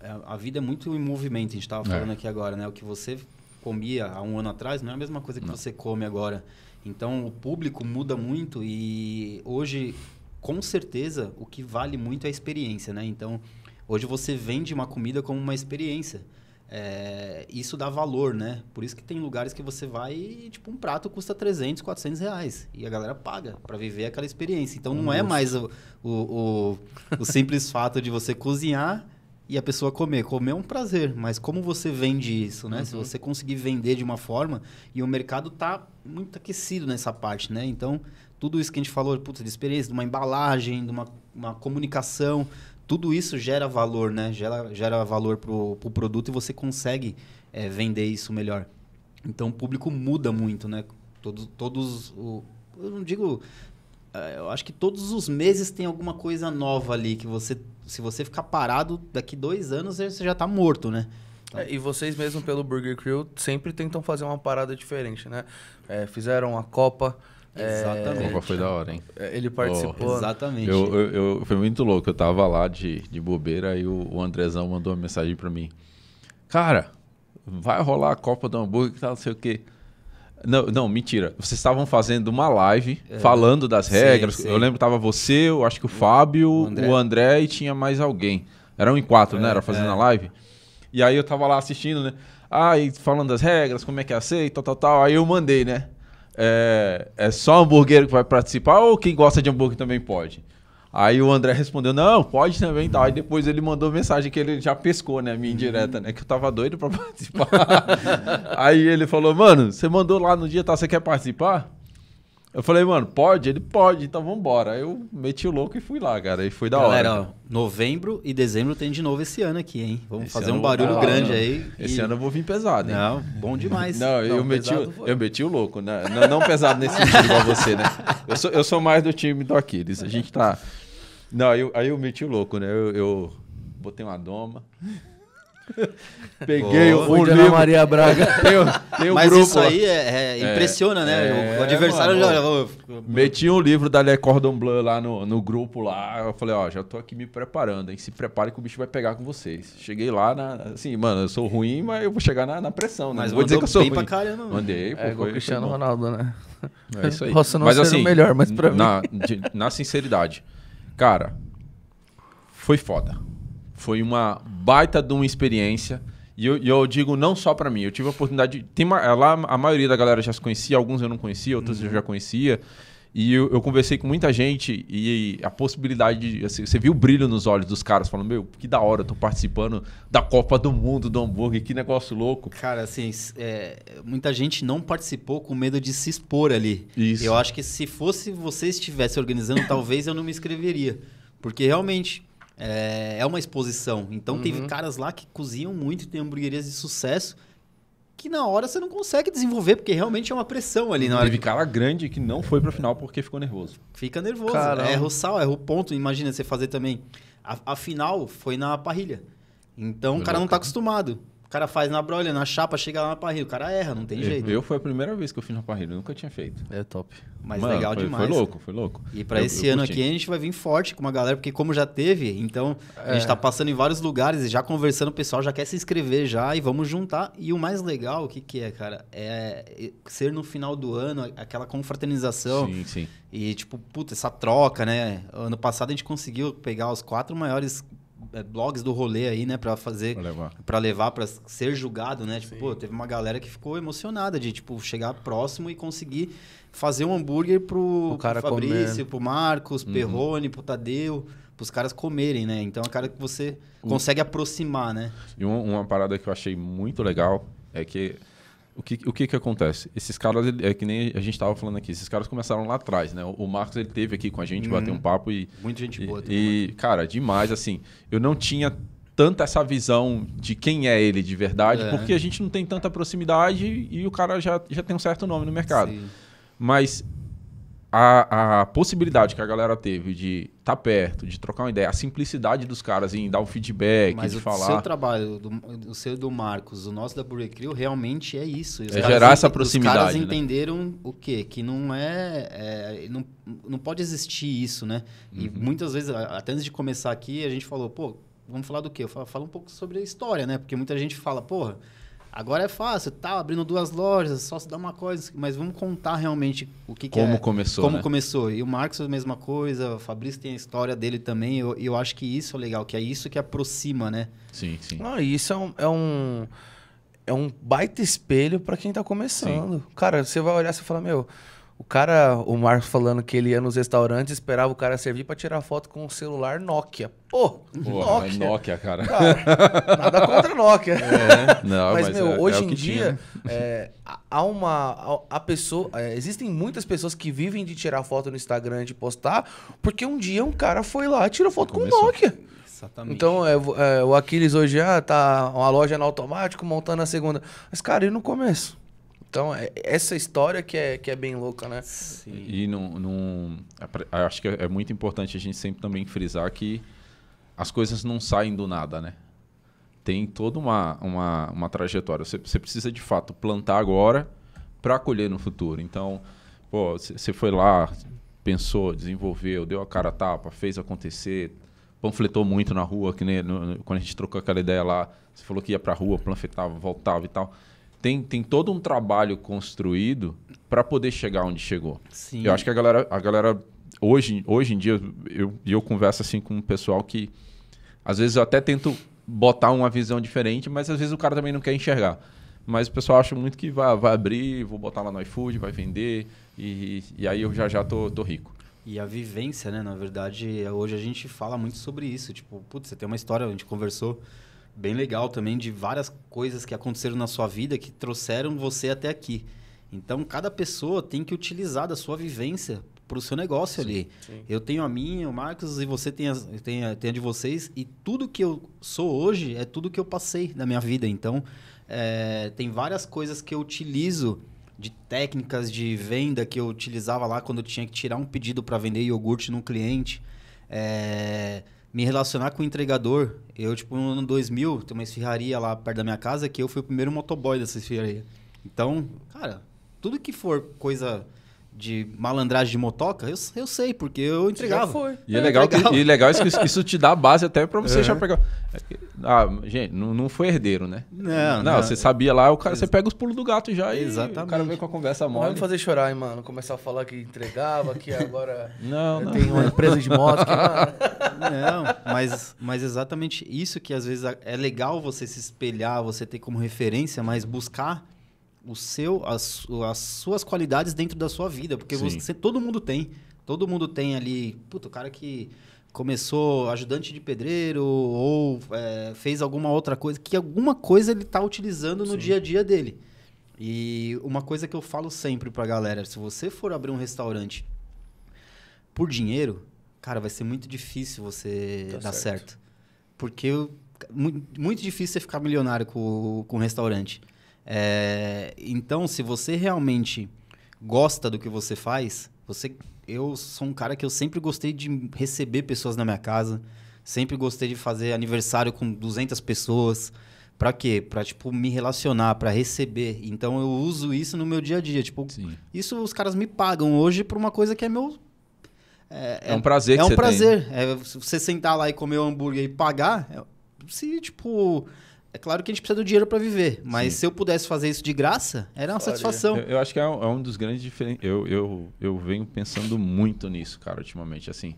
é, a vida é muito em movimento, a gente estava é. falando é. aqui agora, né? O que você comia há um ano atrás não é a mesma coisa que não. você come agora. Então o público muda muito e hoje, com certeza, o que vale muito é a experiência, né? Então hoje você vende uma comida como uma experiência. É, isso dá valor, né? Por isso que tem lugares que você vai e, tipo, um prato custa 300, 400 reais. E a galera paga para viver aquela experiência. Então, não é mais o, o, o, o simples fato de você cozinhar e a pessoa comer. Comer é um prazer, mas como você vende isso, né? Uhum. Se você conseguir vender de uma forma, e o mercado tá muito aquecido nessa parte, né? Então, tudo isso que a gente falou, putz, de experiência, de uma embalagem, de uma, uma comunicação, tudo isso gera valor, né? Gera, gera valor pro, pro produto e você consegue é, vender isso melhor. Então, o público muda muito, né? Todos, todos o, eu não digo é, eu acho que todos os meses tem alguma coisa nova ali que você se você ficar parado daqui dois anos, você já está morto, né? Então... É, e vocês mesmo pelo Burger Crew sempre tentam fazer uma parada diferente, né? É, fizeram a Copa. É, exatamente. É... Copa foi da hora, hein? É, ele participou. Oh, exatamente. Eu, eu, eu, foi muito louco. Eu tava lá de, de bobeira e o, o Andrezão mandou uma mensagem para mim. Cara, vai rolar a Copa do Hambúrguer que tá não sei o quê. Não, não, mentira. Vocês estavam fazendo uma live é. falando das regras. Sim, sim. Eu lembro que tava você, eu acho que o Fábio, o André, o André e tinha mais alguém. Eram em quatro, né? é, né? Era fazendo é. a live. E aí eu tava lá assistindo, né? Ah, e falando das regras, como é que é aceito, tal, tal, tal. Aí eu mandei, né? É, é só hambúrguer que vai participar ou quem gosta de hambúrguer também pode? Aí o André respondeu, não, pode também tal. Aí depois ele mandou mensagem que ele já pescou, né? A minha uhum. indireta, né? Que eu tava doido pra <laughs> participar. aí ele falou, mano, você mandou lá no dia, tá? Você quer participar? Eu falei, mano, pode? Ele pode, então vambora. Aí eu meti o louco e fui lá, cara. E foi da Galera, hora. Galera, novembro e dezembro tem de novo esse ano aqui, hein? Vamos esse fazer um barulho grande né? aí. Esse e... ano eu vou vir pesado, hein? Não, bom demais. Não, <laughs> não eu, meti, o, eu meti o louco, né? Não, não pesado nesse sentido igual você, né? Eu sou, eu sou mais do time do Aquiles. A gente tá não, aí eu, aí eu meti o louco, né? Eu, eu botei uma doma. <laughs> Peguei Pô, o livro. Maria Braga. <laughs> Tem, tem um Mas grupo, isso aí é, é, é impressiona, é, né? É, o é, adversário mano, já... Meti um livro da Le Cordon Bleu lá no, no grupo lá. Eu falei, ó, já tô aqui me preparando, hein? Se prepare que o bicho vai pegar com vocês. Cheguei lá, na, assim, mano, eu sou ruim, mas eu vou chegar na, na pressão, né? Mas vou dizer que eu sou ruim. Pra não. Né? Mandei, pô, é, foi, Cristiano Ronaldo, né? É isso aí. <laughs> Posso não mas, ser assim, o melhor, mas pra na, mim... De, na sinceridade Cara, foi foda. Foi uma baita de uma experiência. E eu, eu digo não só para mim, eu tive a oportunidade. De, tem lá a maioria da galera já se conhecia, alguns eu não conhecia, outros uhum. eu já conhecia. E eu, eu, conversei com muita gente e a possibilidade de. Assim, você viu o brilho nos olhos dos caras falando, meu, que da hora, eu tô participando da Copa do Mundo do hambúrguer, que negócio louco. Cara, assim, é, muita gente não participou com medo de se expor ali. Isso. Eu acho que se fosse você estivesse organizando, <coughs> talvez eu não me inscreveria. Porque realmente é, é uma exposição. Então uhum. teve caras lá que cozinham muito, tem hambúrguerias de sucesso que na hora você não consegue desenvolver, porque realmente é uma pressão ali na hora. Teve cara grande que não foi para final porque ficou nervoso. Fica nervoso. Caramba. Erra o sal, erra o ponto. Imagina você fazer também. A, a final foi na parrilha. Então foi o cara não tá acostumado. O cara faz na brolha, na chapa, chega lá na parrilha. O cara erra, não tem eu, jeito. Eu foi a primeira vez que eu fiz na parrilha, nunca tinha feito. É top. Mas Mano, legal foi, demais. Foi louco, foi louco. E para esse eu ano curti. aqui a gente vai vir forte com uma galera, porque como já teve, então é. a gente é. tá passando em vários lugares e já conversando, o pessoal já quer se inscrever já e vamos juntar. E o mais legal, o que que é, cara? É, é ser no final do ano, aquela confraternização. Sim, sim. E tipo, puta, essa troca, né? Ano passado a gente conseguiu pegar os quatro maiores é, blogs do rolê aí, né, para fazer para levar para ser julgado, né? Tipo, pô, teve uma galera que ficou emocionada de tipo chegar próximo e conseguir fazer um hambúrguer pro, pro Fabrício, comendo. pro Marcos, uhum. Perrone, pro Tadeu, pros caras comerem, né? Então é cara que você consegue uhum. aproximar, né? E uma, uma parada que eu achei muito legal é que o que, o que que acontece? Esses caras, é que nem a gente estava falando aqui, esses caras começaram lá atrás, né? O, Marcos, ele teve aqui com a gente, hum, bateu um uhum. papo e... Muita gente boa. E, e, cara, demais, assim, eu não tinha tanta essa visão de quem é ele de verdade, é. porque a gente não tem tanta proximidade e o cara já, já tem um certo nome no mercado. Sim. Mas a, a possibilidade que a galera teve de estar tá perto, de trocar uma ideia, a simplicidade dos caras em dar um feedback, Mas de o falar. O seu trabalho, do, o seu do Marcos, o nosso da Burecrew, realmente é isso. Os é gerar essa proximidade. Os caras né? entenderam o quê? Que não é. é não, não pode existir isso, né? E uhum. muitas vezes, até antes de começar aqui, a gente falou, pô, vamos falar do quê? Fala, fala um pouco sobre a história, né? Porque muita gente fala, porra Agora é fácil, tá abrindo duas lojas, só se dá uma coisa, mas vamos contar realmente o que, como que é. Começou, como né? começou. E o Marcos a mesma coisa, o Fabrício tem a história dele também, e eu, eu, acho que isso é legal, que é isso que aproxima, né? Sim, sim. Ah, isso é um, é um, é um baita espelho para quem tá começando. Sim. Cara, você vai olhar e fala, meu, o cara, o Marcos falando que ele ia nos restaurantes esperava o cara servir para tirar foto com um celular Nokia. Pô, Porra, Nokia. Nokia, cara. cara. Nada contra Nokia. <laughs> É, não, mas, mas, meu, é, é hoje é em dia, há uma. A, a pessoa. É, existem muitas pessoas que vivem de tirar foto no Instagram, de postar, porque um dia um cara foi lá e tirou foto Começou. com Nokia. Exatamente. Então, é, é, o Aquiles hoje ah, tá uma loja no automático montando a segunda. Mas, cara, e no começo? Então, é essa história que é, que é bem louca, né? Sim. E num, num, acho que é muito importante a gente sempre também frisar que as coisas não saem do nada, né? Tem toda uma, uma, uma trajetória. Você, você precisa, de fato, plantar agora para colher no futuro. Então, pô, você foi lá, pensou, desenvolveu, deu a cara a tapa, fez acontecer, panfletou muito na rua, que nem no, no, quando a gente trocou aquela ideia lá, você falou que ia para a rua, panfletava, voltava e tal tem, tem todo um trabalho construído para poder chegar onde chegou. Sim. Eu acho que a galera, a galera hoje, hoje em dia, eu, eu converso assim com um pessoal que às vezes eu até tento botar uma visão diferente, mas às vezes o cara também não quer enxergar. Mas o pessoal acha muito que vai, vai abrir, vou botar lá no iFood, vai vender, e, e aí eu já já tô, tô rico. E a vivência, né? Na verdade, é, hoje a gente fala muito sobre isso. Tipo, putz, você tem uma história, a gente conversou bem legal também de várias coisas que aconteceram na sua vida que trouxeram você até aqui. Então, cada pessoa tem que utilizar da sua vivência para o seu negócio sim, ali. Sim. Eu tenho a minha, o Marcos, e você tem a, tem, a, tem a de vocês. E tudo que eu sou hoje é tudo que eu passei na minha vida. Então, é, tem várias coisas que eu utilizo de técnicas de venda que eu utilizava lá quando eu tinha que tirar um pedido para vender iogurte num cliente. É, me relacionar com o entregador. Eu, tipo, no ano 2000, tem uma esfirraria lá perto da minha casa que eu fui o primeiro motoboy dessa esfirraria. Então, cara, tudo que for coisa de malandragem de motoca, eu, eu sei, porque eu entregava. foi. E é, é legal, que, e legal isso, isso te dá base até para você é. já pegar. Ah, gente, não, não foi herdeiro, né? Não, não, não. você sabia lá, o cara, você pega os pulos do gato já Exatamente. e o cara vem com a conversa mole. Não vai me fazer chorar, hein, mano? Começar a falar que entregava, que agora <laughs> não, não, tem uma empresa de moto. Que, não, mas, mas exatamente isso que às vezes é legal você se espelhar, você ter como referência, mas buscar o seu, as, as suas qualidades dentro da sua vida, porque Sim. você todo mundo tem. Todo mundo tem ali, puto, o cara que começou ajudante de pedreiro ou é, fez alguma outra coisa, que alguma coisa ele está utilizando no Sim. dia a dia dele. E uma coisa que eu falo sempre pra galera, se você for abrir um restaurante por dinheiro, cara, vai ser muito difícil você tá dar certo. certo. Porque muito, muito difícil você ficar milionário com, com um restaurante. É, então, se você realmente gosta do que você faz, você, eu sou um cara que eu sempre gostei de receber pessoas na minha casa, sempre gostei de fazer aniversário com 200 pessoas. Pra quê? Pra, tipo, me relacionar, para receber. Então, eu uso isso no meu dia a dia. Tipo, Sim. isso os caras me pagam hoje por uma coisa que é meu... É, é um prazer É um prazer. É, você sentar lá e comer um hambúrguer e pagar, é, se, tipo é claro que a gente precisa do dinheiro para viver, mas Sim. se eu pudesse fazer isso de graça, era uma satisfação. Eu, eu, acho que é um, é um dos grandes diferentes. eu, eu, eu venho pensando muito nisso, cara, ultimamente. Assim,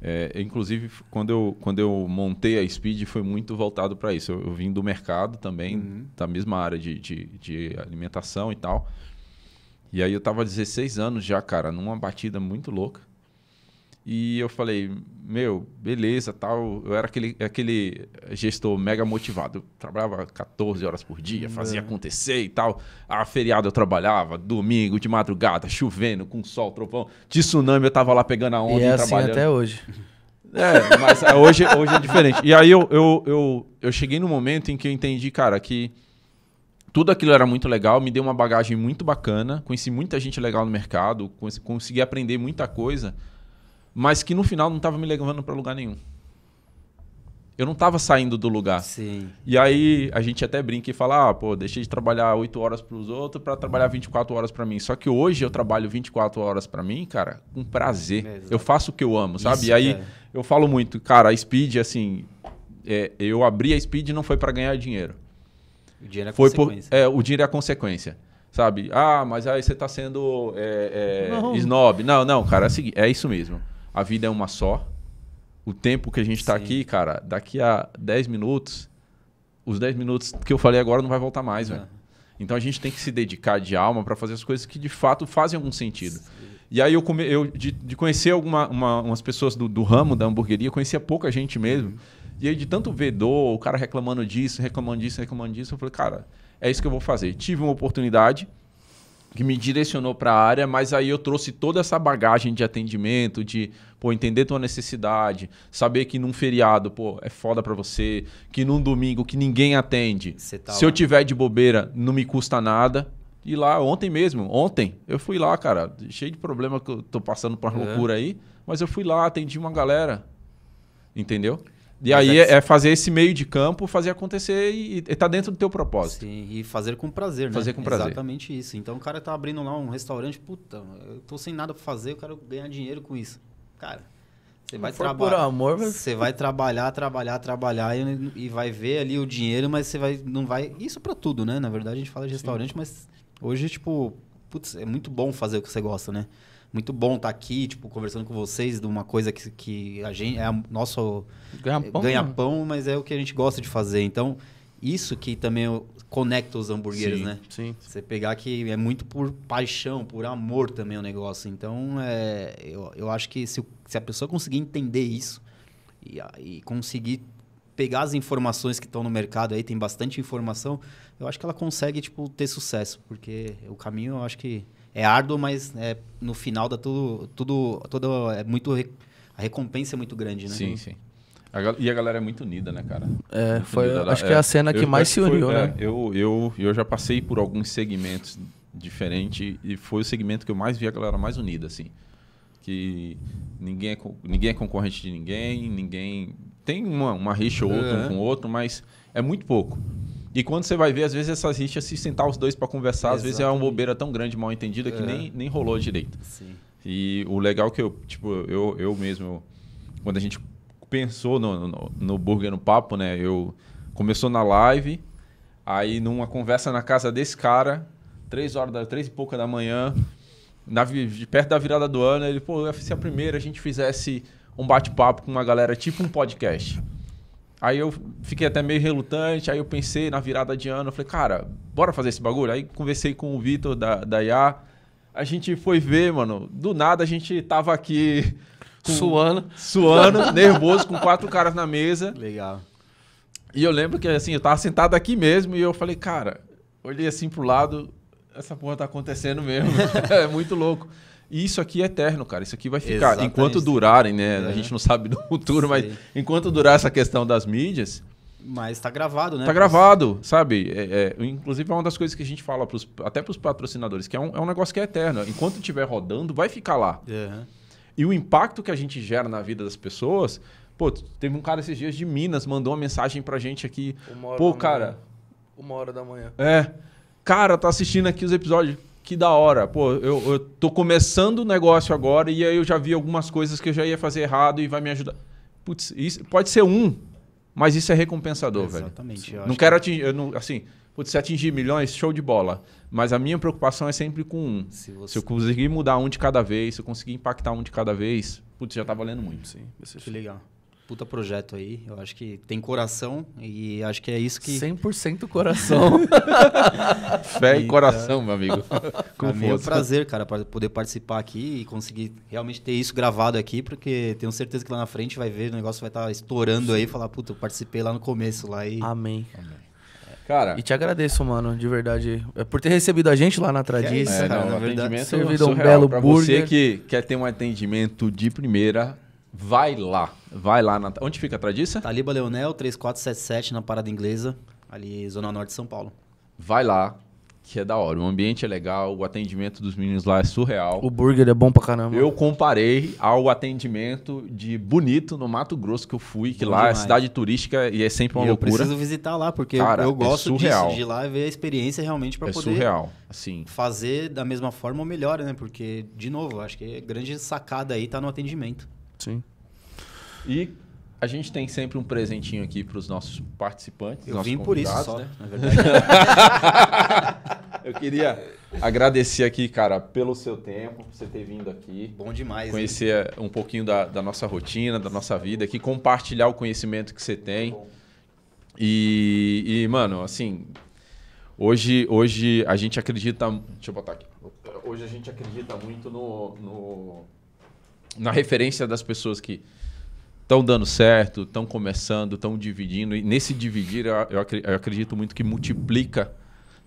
é, inclusive, quando eu, quando eu montei a Speed, foi muito voltado para isso. Eu, eu, vim do mercado também, uhum. da mesma área de, de, de, alimentação e tal. E aí eu tava 16 anos já, cara, numa batida muito louca. E eu falei, meu, beleza, tal. Eu era aquele, aquele gestor mega motivado. Eu trabalhava 14 horas por dia, hum, fazia é. acontecer e tal. A feriado eu trabalhava, domingo, de madrugada, chovendo, com sol, trovão. De tsunami eu tava lá pegando a onda e, é e assim trabalhando. até hoje. É, mas é, hoje, hoje é diferente. E aí eu, eu, eu, eu cheguei no momento em que eu entendi, cara, que tudo aquilo era muito legal, me deu uma bagagem muito bacana, conheci muita gente legal no mercado, consegui aprender muita coisa mas que no final não estava me levando para lugar nenhum. Eu não estava saindo do lugar. Sim. E aí a gente até brinca e fala: ah, pô, deixei de trabalhar 8 horas para os outros para trabalhar 24 horas para mim. Só que hoje eu trabalho 24 horas para mim, cara, com prazer. Exato. Eu faço o que eu amo, sabe? Isso, e aí é. eu falo muito, cara, a Speed, assim, é, eu abri a Speed não foi para ganhar dinheiro. O dinheiro é foi consequência. Por, é, o dinheiro é a consequência sabe? Ah, mas aí você está sendo é, é, não. snob. Não, não, cara, é, é isso mesmo a vida é uma só. O tempo que a gente está aqui, cara, daqui a 10 minutos, os 10 minutos que eu falei agora não vai voltar mais, velho. Então a gente tem que se dedicar de alma para fazer as coisas que de fato fazem algum sentido. E aí eu, come, eu de, de conhecer algumas uma, pessoas do, do, ramo da hamburgueria, conhecia pouca gente mesmo. Uhum. E aí de tanto vedor, o cara reclamando disso, reclamando disso, reclamando disso, eu falei, cara, é isso que eu vou fazer. Tive uma oportunidade, que me direcionou para a área, mas aí eu trouxe toda essa bagagem de atendimento, de pô, entender tua necessidade, saber que num feriado, pô, é foda para você, que num domingo que ninguém atende. Tá Se lá. eu tiver de bobeira, não me custa nada. E lá ontem mesmo, ontem, eu fui lá, cara, cheio de problema que eu tô passando por é. loucura aí, mas eu fui lá, atendi uma galera. Entendeu? E aí é, é, fazer esse meio de campo, fazer acontecer e, estar tá dentro do teu propósito. Sim, e fazer com prazer, né? Fazer com prazer. Exatamente isso. Então o cara tá abrindo lá um restaurante, puta, eu tô sem nada para fazer, eu quero ganhar dinheiro com isso. Cara, você vai trabalhar. amor, mas... Você vai trabalhar, trabalhar, trabalhar e, e, vai ver ali o dinheiro, mas você vai não vai, isso para tudo, né? Na verdade a gente fala de restaurante, Sim. mas hoje tipo, putz, é muito bom fazer o que você gosta, né? muito bom estar tá aqui, tipo, conversando com vocês de uma coisa que, que a gente. É nosso ganha-pão, ganha eh, né? pão, mas é o que a gente gosta de fazer. Então, isso que também conecta os hambúrgueres, né? Sim. Você pegar que é muito por paixão, por amor também o negócio. Então, é, eu, eu acho que se, se a pessoa conseguir entender isso e, e conseguir pegar as informações que estão no mercado aí, tem bastante informação, eu acho que ela consegue, tipo, ter sucesso, porque o caminho eu acho que é árduo, mas é, no final dá tudo, tudo, todo é muito a recompensa é muito grande, né? Sim, sim. A, e a galera é muito unida, né, cara? É, muito foi, unida, acho que é a é, cena que mais se uniu, foi, né? É, eu, eu, eu já passei por alguns segmentos diferentes e foi o segmento que eu mais vi a galera mais unida, assim. Que ninguém é, ninguém é concorrente de ninguém, ninguém... Tem uma, uma rixa ou outra um é. com o outro, mas é muito pouco. E quando você vai ver, às vezes essas rixas, se sentar os dois para conversar, Exatamente. às vezes é uma bobeira tão grande, mal entendida, que é. nem, nem rolou direito. Sim. E o legal que eu, tipo, eu, eu mesmo, quando a gente pensou no, no, no Burger no Papo, né? Eu começou na live, aí numa conversa na casa desse cara, três horas, da, três e pouca da manhã, na, de perto da virada do ano, ele, pô, se a primeira a gente fizesse um bate-papo com uma galera, tipo um podcast. Aí eu fiquei até meio relutante, aí eu pensei na virada de ano, eu falei, cara, bora fazer esse bagulho? Aí conversei com o Vitor da, da IA, a gente foi ver, mano, do nada a gente tava aqui... Com, suando. Suando, <laughs> nervoso, com quatro caras na mesa. Legal. E eu lembro que, assim, eu tava sentado aqui mesmo e eu falei, cara, olhei assim pro lado, essa porra tá acontecendo mesmo. <laughs> é muito louco. E isso aqui é eterno, cara. Isso aqui vai ficar. Exatamente. Enquanto durarem, né? É. A gente não sabe do futuro, mas enquanto durar essa questão das mídias. Mas tá gravado, né? Tá gravado, sabe? É, é, inclusive, é uma das coisas que a gente fala pros, até para os patrocinadores, que é um, é um negócio que é eterno. Enquanto estiver rodando, vai ficar lá. É. E o impacto que a gente gera na vida das pessoas. Pô, teve um cara esses dias de Minas, mandou uma mensagem pra gente aqui. Uma hora Pô, cara. Manhã. Uma hora da manhã. É. Cara, tá assistindo aqui os episódios que da hora. Pô, eu, eu tô começando o negócio agora e aí eu já vi algumas coisas que eu já ia fazer errado e vai me ajudar. Putz, isso pode ser um, mas isso é recompensador, velho. Exatamente. Não quero que... atingir, não, assim, putz, se atingir milhões, show de bola. Mas a minha preocupação é sempre com um. Se, você... se eu conseguir mudar um de cada vez, se eu conseguir impactar um de cada vez, putz, já tá valendo muito. Sim, que legal puta projeto aí. Eu acho que tem coração e acho que é isso que. 100% coração. <laughs> Fé e, e coração, meu amigo. Com <laughs> é meu prazer, cara, para poder participar aqui e conseguir realmente ter isso gravado aqui, porque tenho certeza que lá na frente vai ver, o negócio vai estar tá estourando Sim. aí e falar, puta, eu participei lá no começo lá e. Amém. Amém. É. Cara. E te agradeço, mano, de verdade. É por ter recebido a gente lá na tradição. É, não, na é verdade, servido um belo pra burger. Você que quer ter um atendimento de primeira, Vai lá, vai lá. Na... Onde fica a Tradiça? Taliba Leonel, 3477, na Parada Inglesa, ali Zona Norte de São Paulo. Vai lá, que é da hora. O ambiente é legal, o atendimento dos meninos lá é surreal. O burger é bom pra caramba. Eu comparei ao atendimento de Bonito, no Mato Grosso, que eu fui, que bom lá é demais. é cidade turística e é sempre uma e loucura. Eu preciso visitar lá, porque Cara, eu é gosto é disso, de ir lá e ver a experiência realmente para é poder surreal. Assim. fazer da mesma forma ou melhor, né? Porque, de novo, acho que a é grande sacada aí tá no atendimento. Sim. E a gente tem sempre um presentinho aqui para os nossos participantes. Eu nossos vim por isso só, né? Na verdade. <laughs> Eu queria agradecer aqui, cara, pelo seu tempo, por você ter vindo aqui. Bom demais. Conhecer hein? Eh, um pouquinho da, da, nossa rotina, da nossa vida aqui, compartilhar o conhecimento que você tem. Tá e, e, mano, assim, hoje, hoje a gente acredita. Deixa eu botar aqui. Hoje a gente acredita muito no, no na referência das pessoas que estão dando certo, estão começando, estão dividindo. E nesse dividir, eu, eu acredito muito que multiplica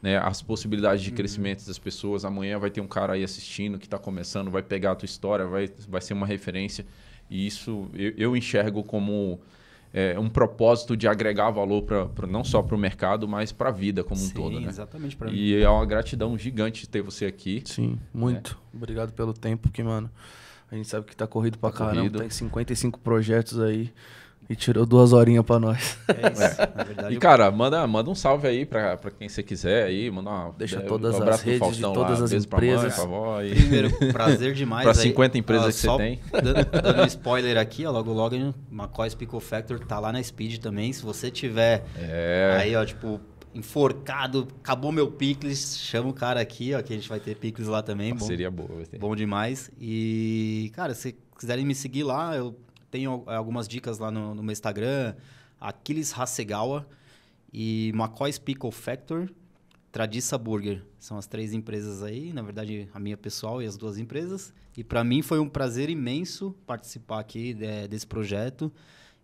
né, as possibilidades de uhum. crescimento das pessoas. Amanhã vai ter um cara aí assistindo que está começando, vai pegar a tua história, vai, vai ser uma referência. E isso eu, eu enxergo como é, um propósito de agregar valor pra, pra não só para o mercado, mas para a vida como Sim, um todo. Né? exatamente. mim. E é uma gratidão gigante ter você aqui. Sim, muito. É. Obrigado pelo tempo, que mano... A gente sabe que tá corrido pra tá caramba, corrido. tem 55 projetos aí. E tirou duas horinhas pra nós. É isso. <laughs> É. Verdade, e, cara, manda, manda um salve aí pra, pra quem você quiser aí. Manda uma, Deixa é, todas um as redes Faustão, de todas lá, as empresas. Pra mãe, pra avó, e... Primeiro, prazer <laughs> demais. pra 50 empresas ah, que você tem. Dando, <laughs> dando um spoiler aqui, ó, logo logo, Macóis Pico Factor tá lá na Speed também. Se você tiver é. aí, ó, tipo, enforcado, acabou meu picles, chama o cara aqui, ó, que a gente vai ter picles lá também. Bom, seria boa. Bom demais. E, cara, se quiserem me seguir lá, eu tenho algumas dicas lá no, no meu Instagram, Aquiles Hasegawa e McCoy's Pickle Factor, Tradiça Burger. São as três empresas aí, na verdade, a minha pessoal e as duas empresas. E para mim foi um prazer imenso participar aqui de, desse projeto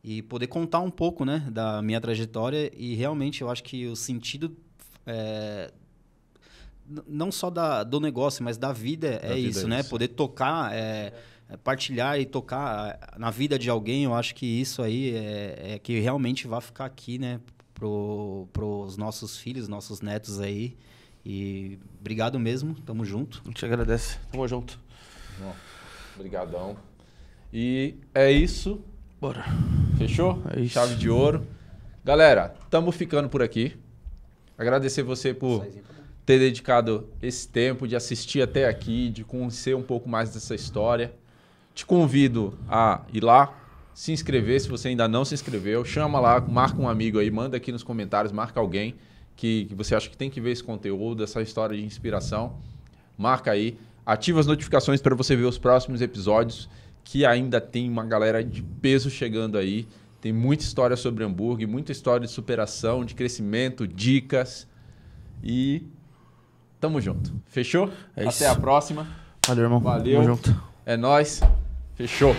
e poder contar um pouco né, da minha trajetória e realmente eu acho que o sentido é, não só da, do negócio, mas da vida é da é vida isso, é né? Poder tocar, é, é, partilhar e tocar na vida de alguém, eu acho que isso aí é, é que realmente vai ficar aqui, né? para os nossos filhos, nossos netos aí. E obrigado mesmo, tamo junto. A gente agradece, tamo junto. obrigadão. E é isso. Bora. Fechou? É Chave de ouro. Galera, estamos ficando por aqui. Agradecer você por né? ter dedicado esse tempo de assistir até aqui, de conhecer um pouco mais dessa história. Te convido a ir lá, se inscrever se você ainda não se inscreveu. Chama lá, marca um amigo aí, manda aqui nos comentários, marca alguém que, que você acha que tem que ver esse conteúdo, essa história de inspiração. Marca aí, ativa as notificações para você ver os próximos episódios que ainda tem uma galera de peso chegando aí. Tem muita história sobre hambúrguer, muita história de superação, de crescimento, dicas. E tamo junto. Fechou? É Até a próxima. Valeu, irmão. Valeu. Tamo junto. É nós. Fechou.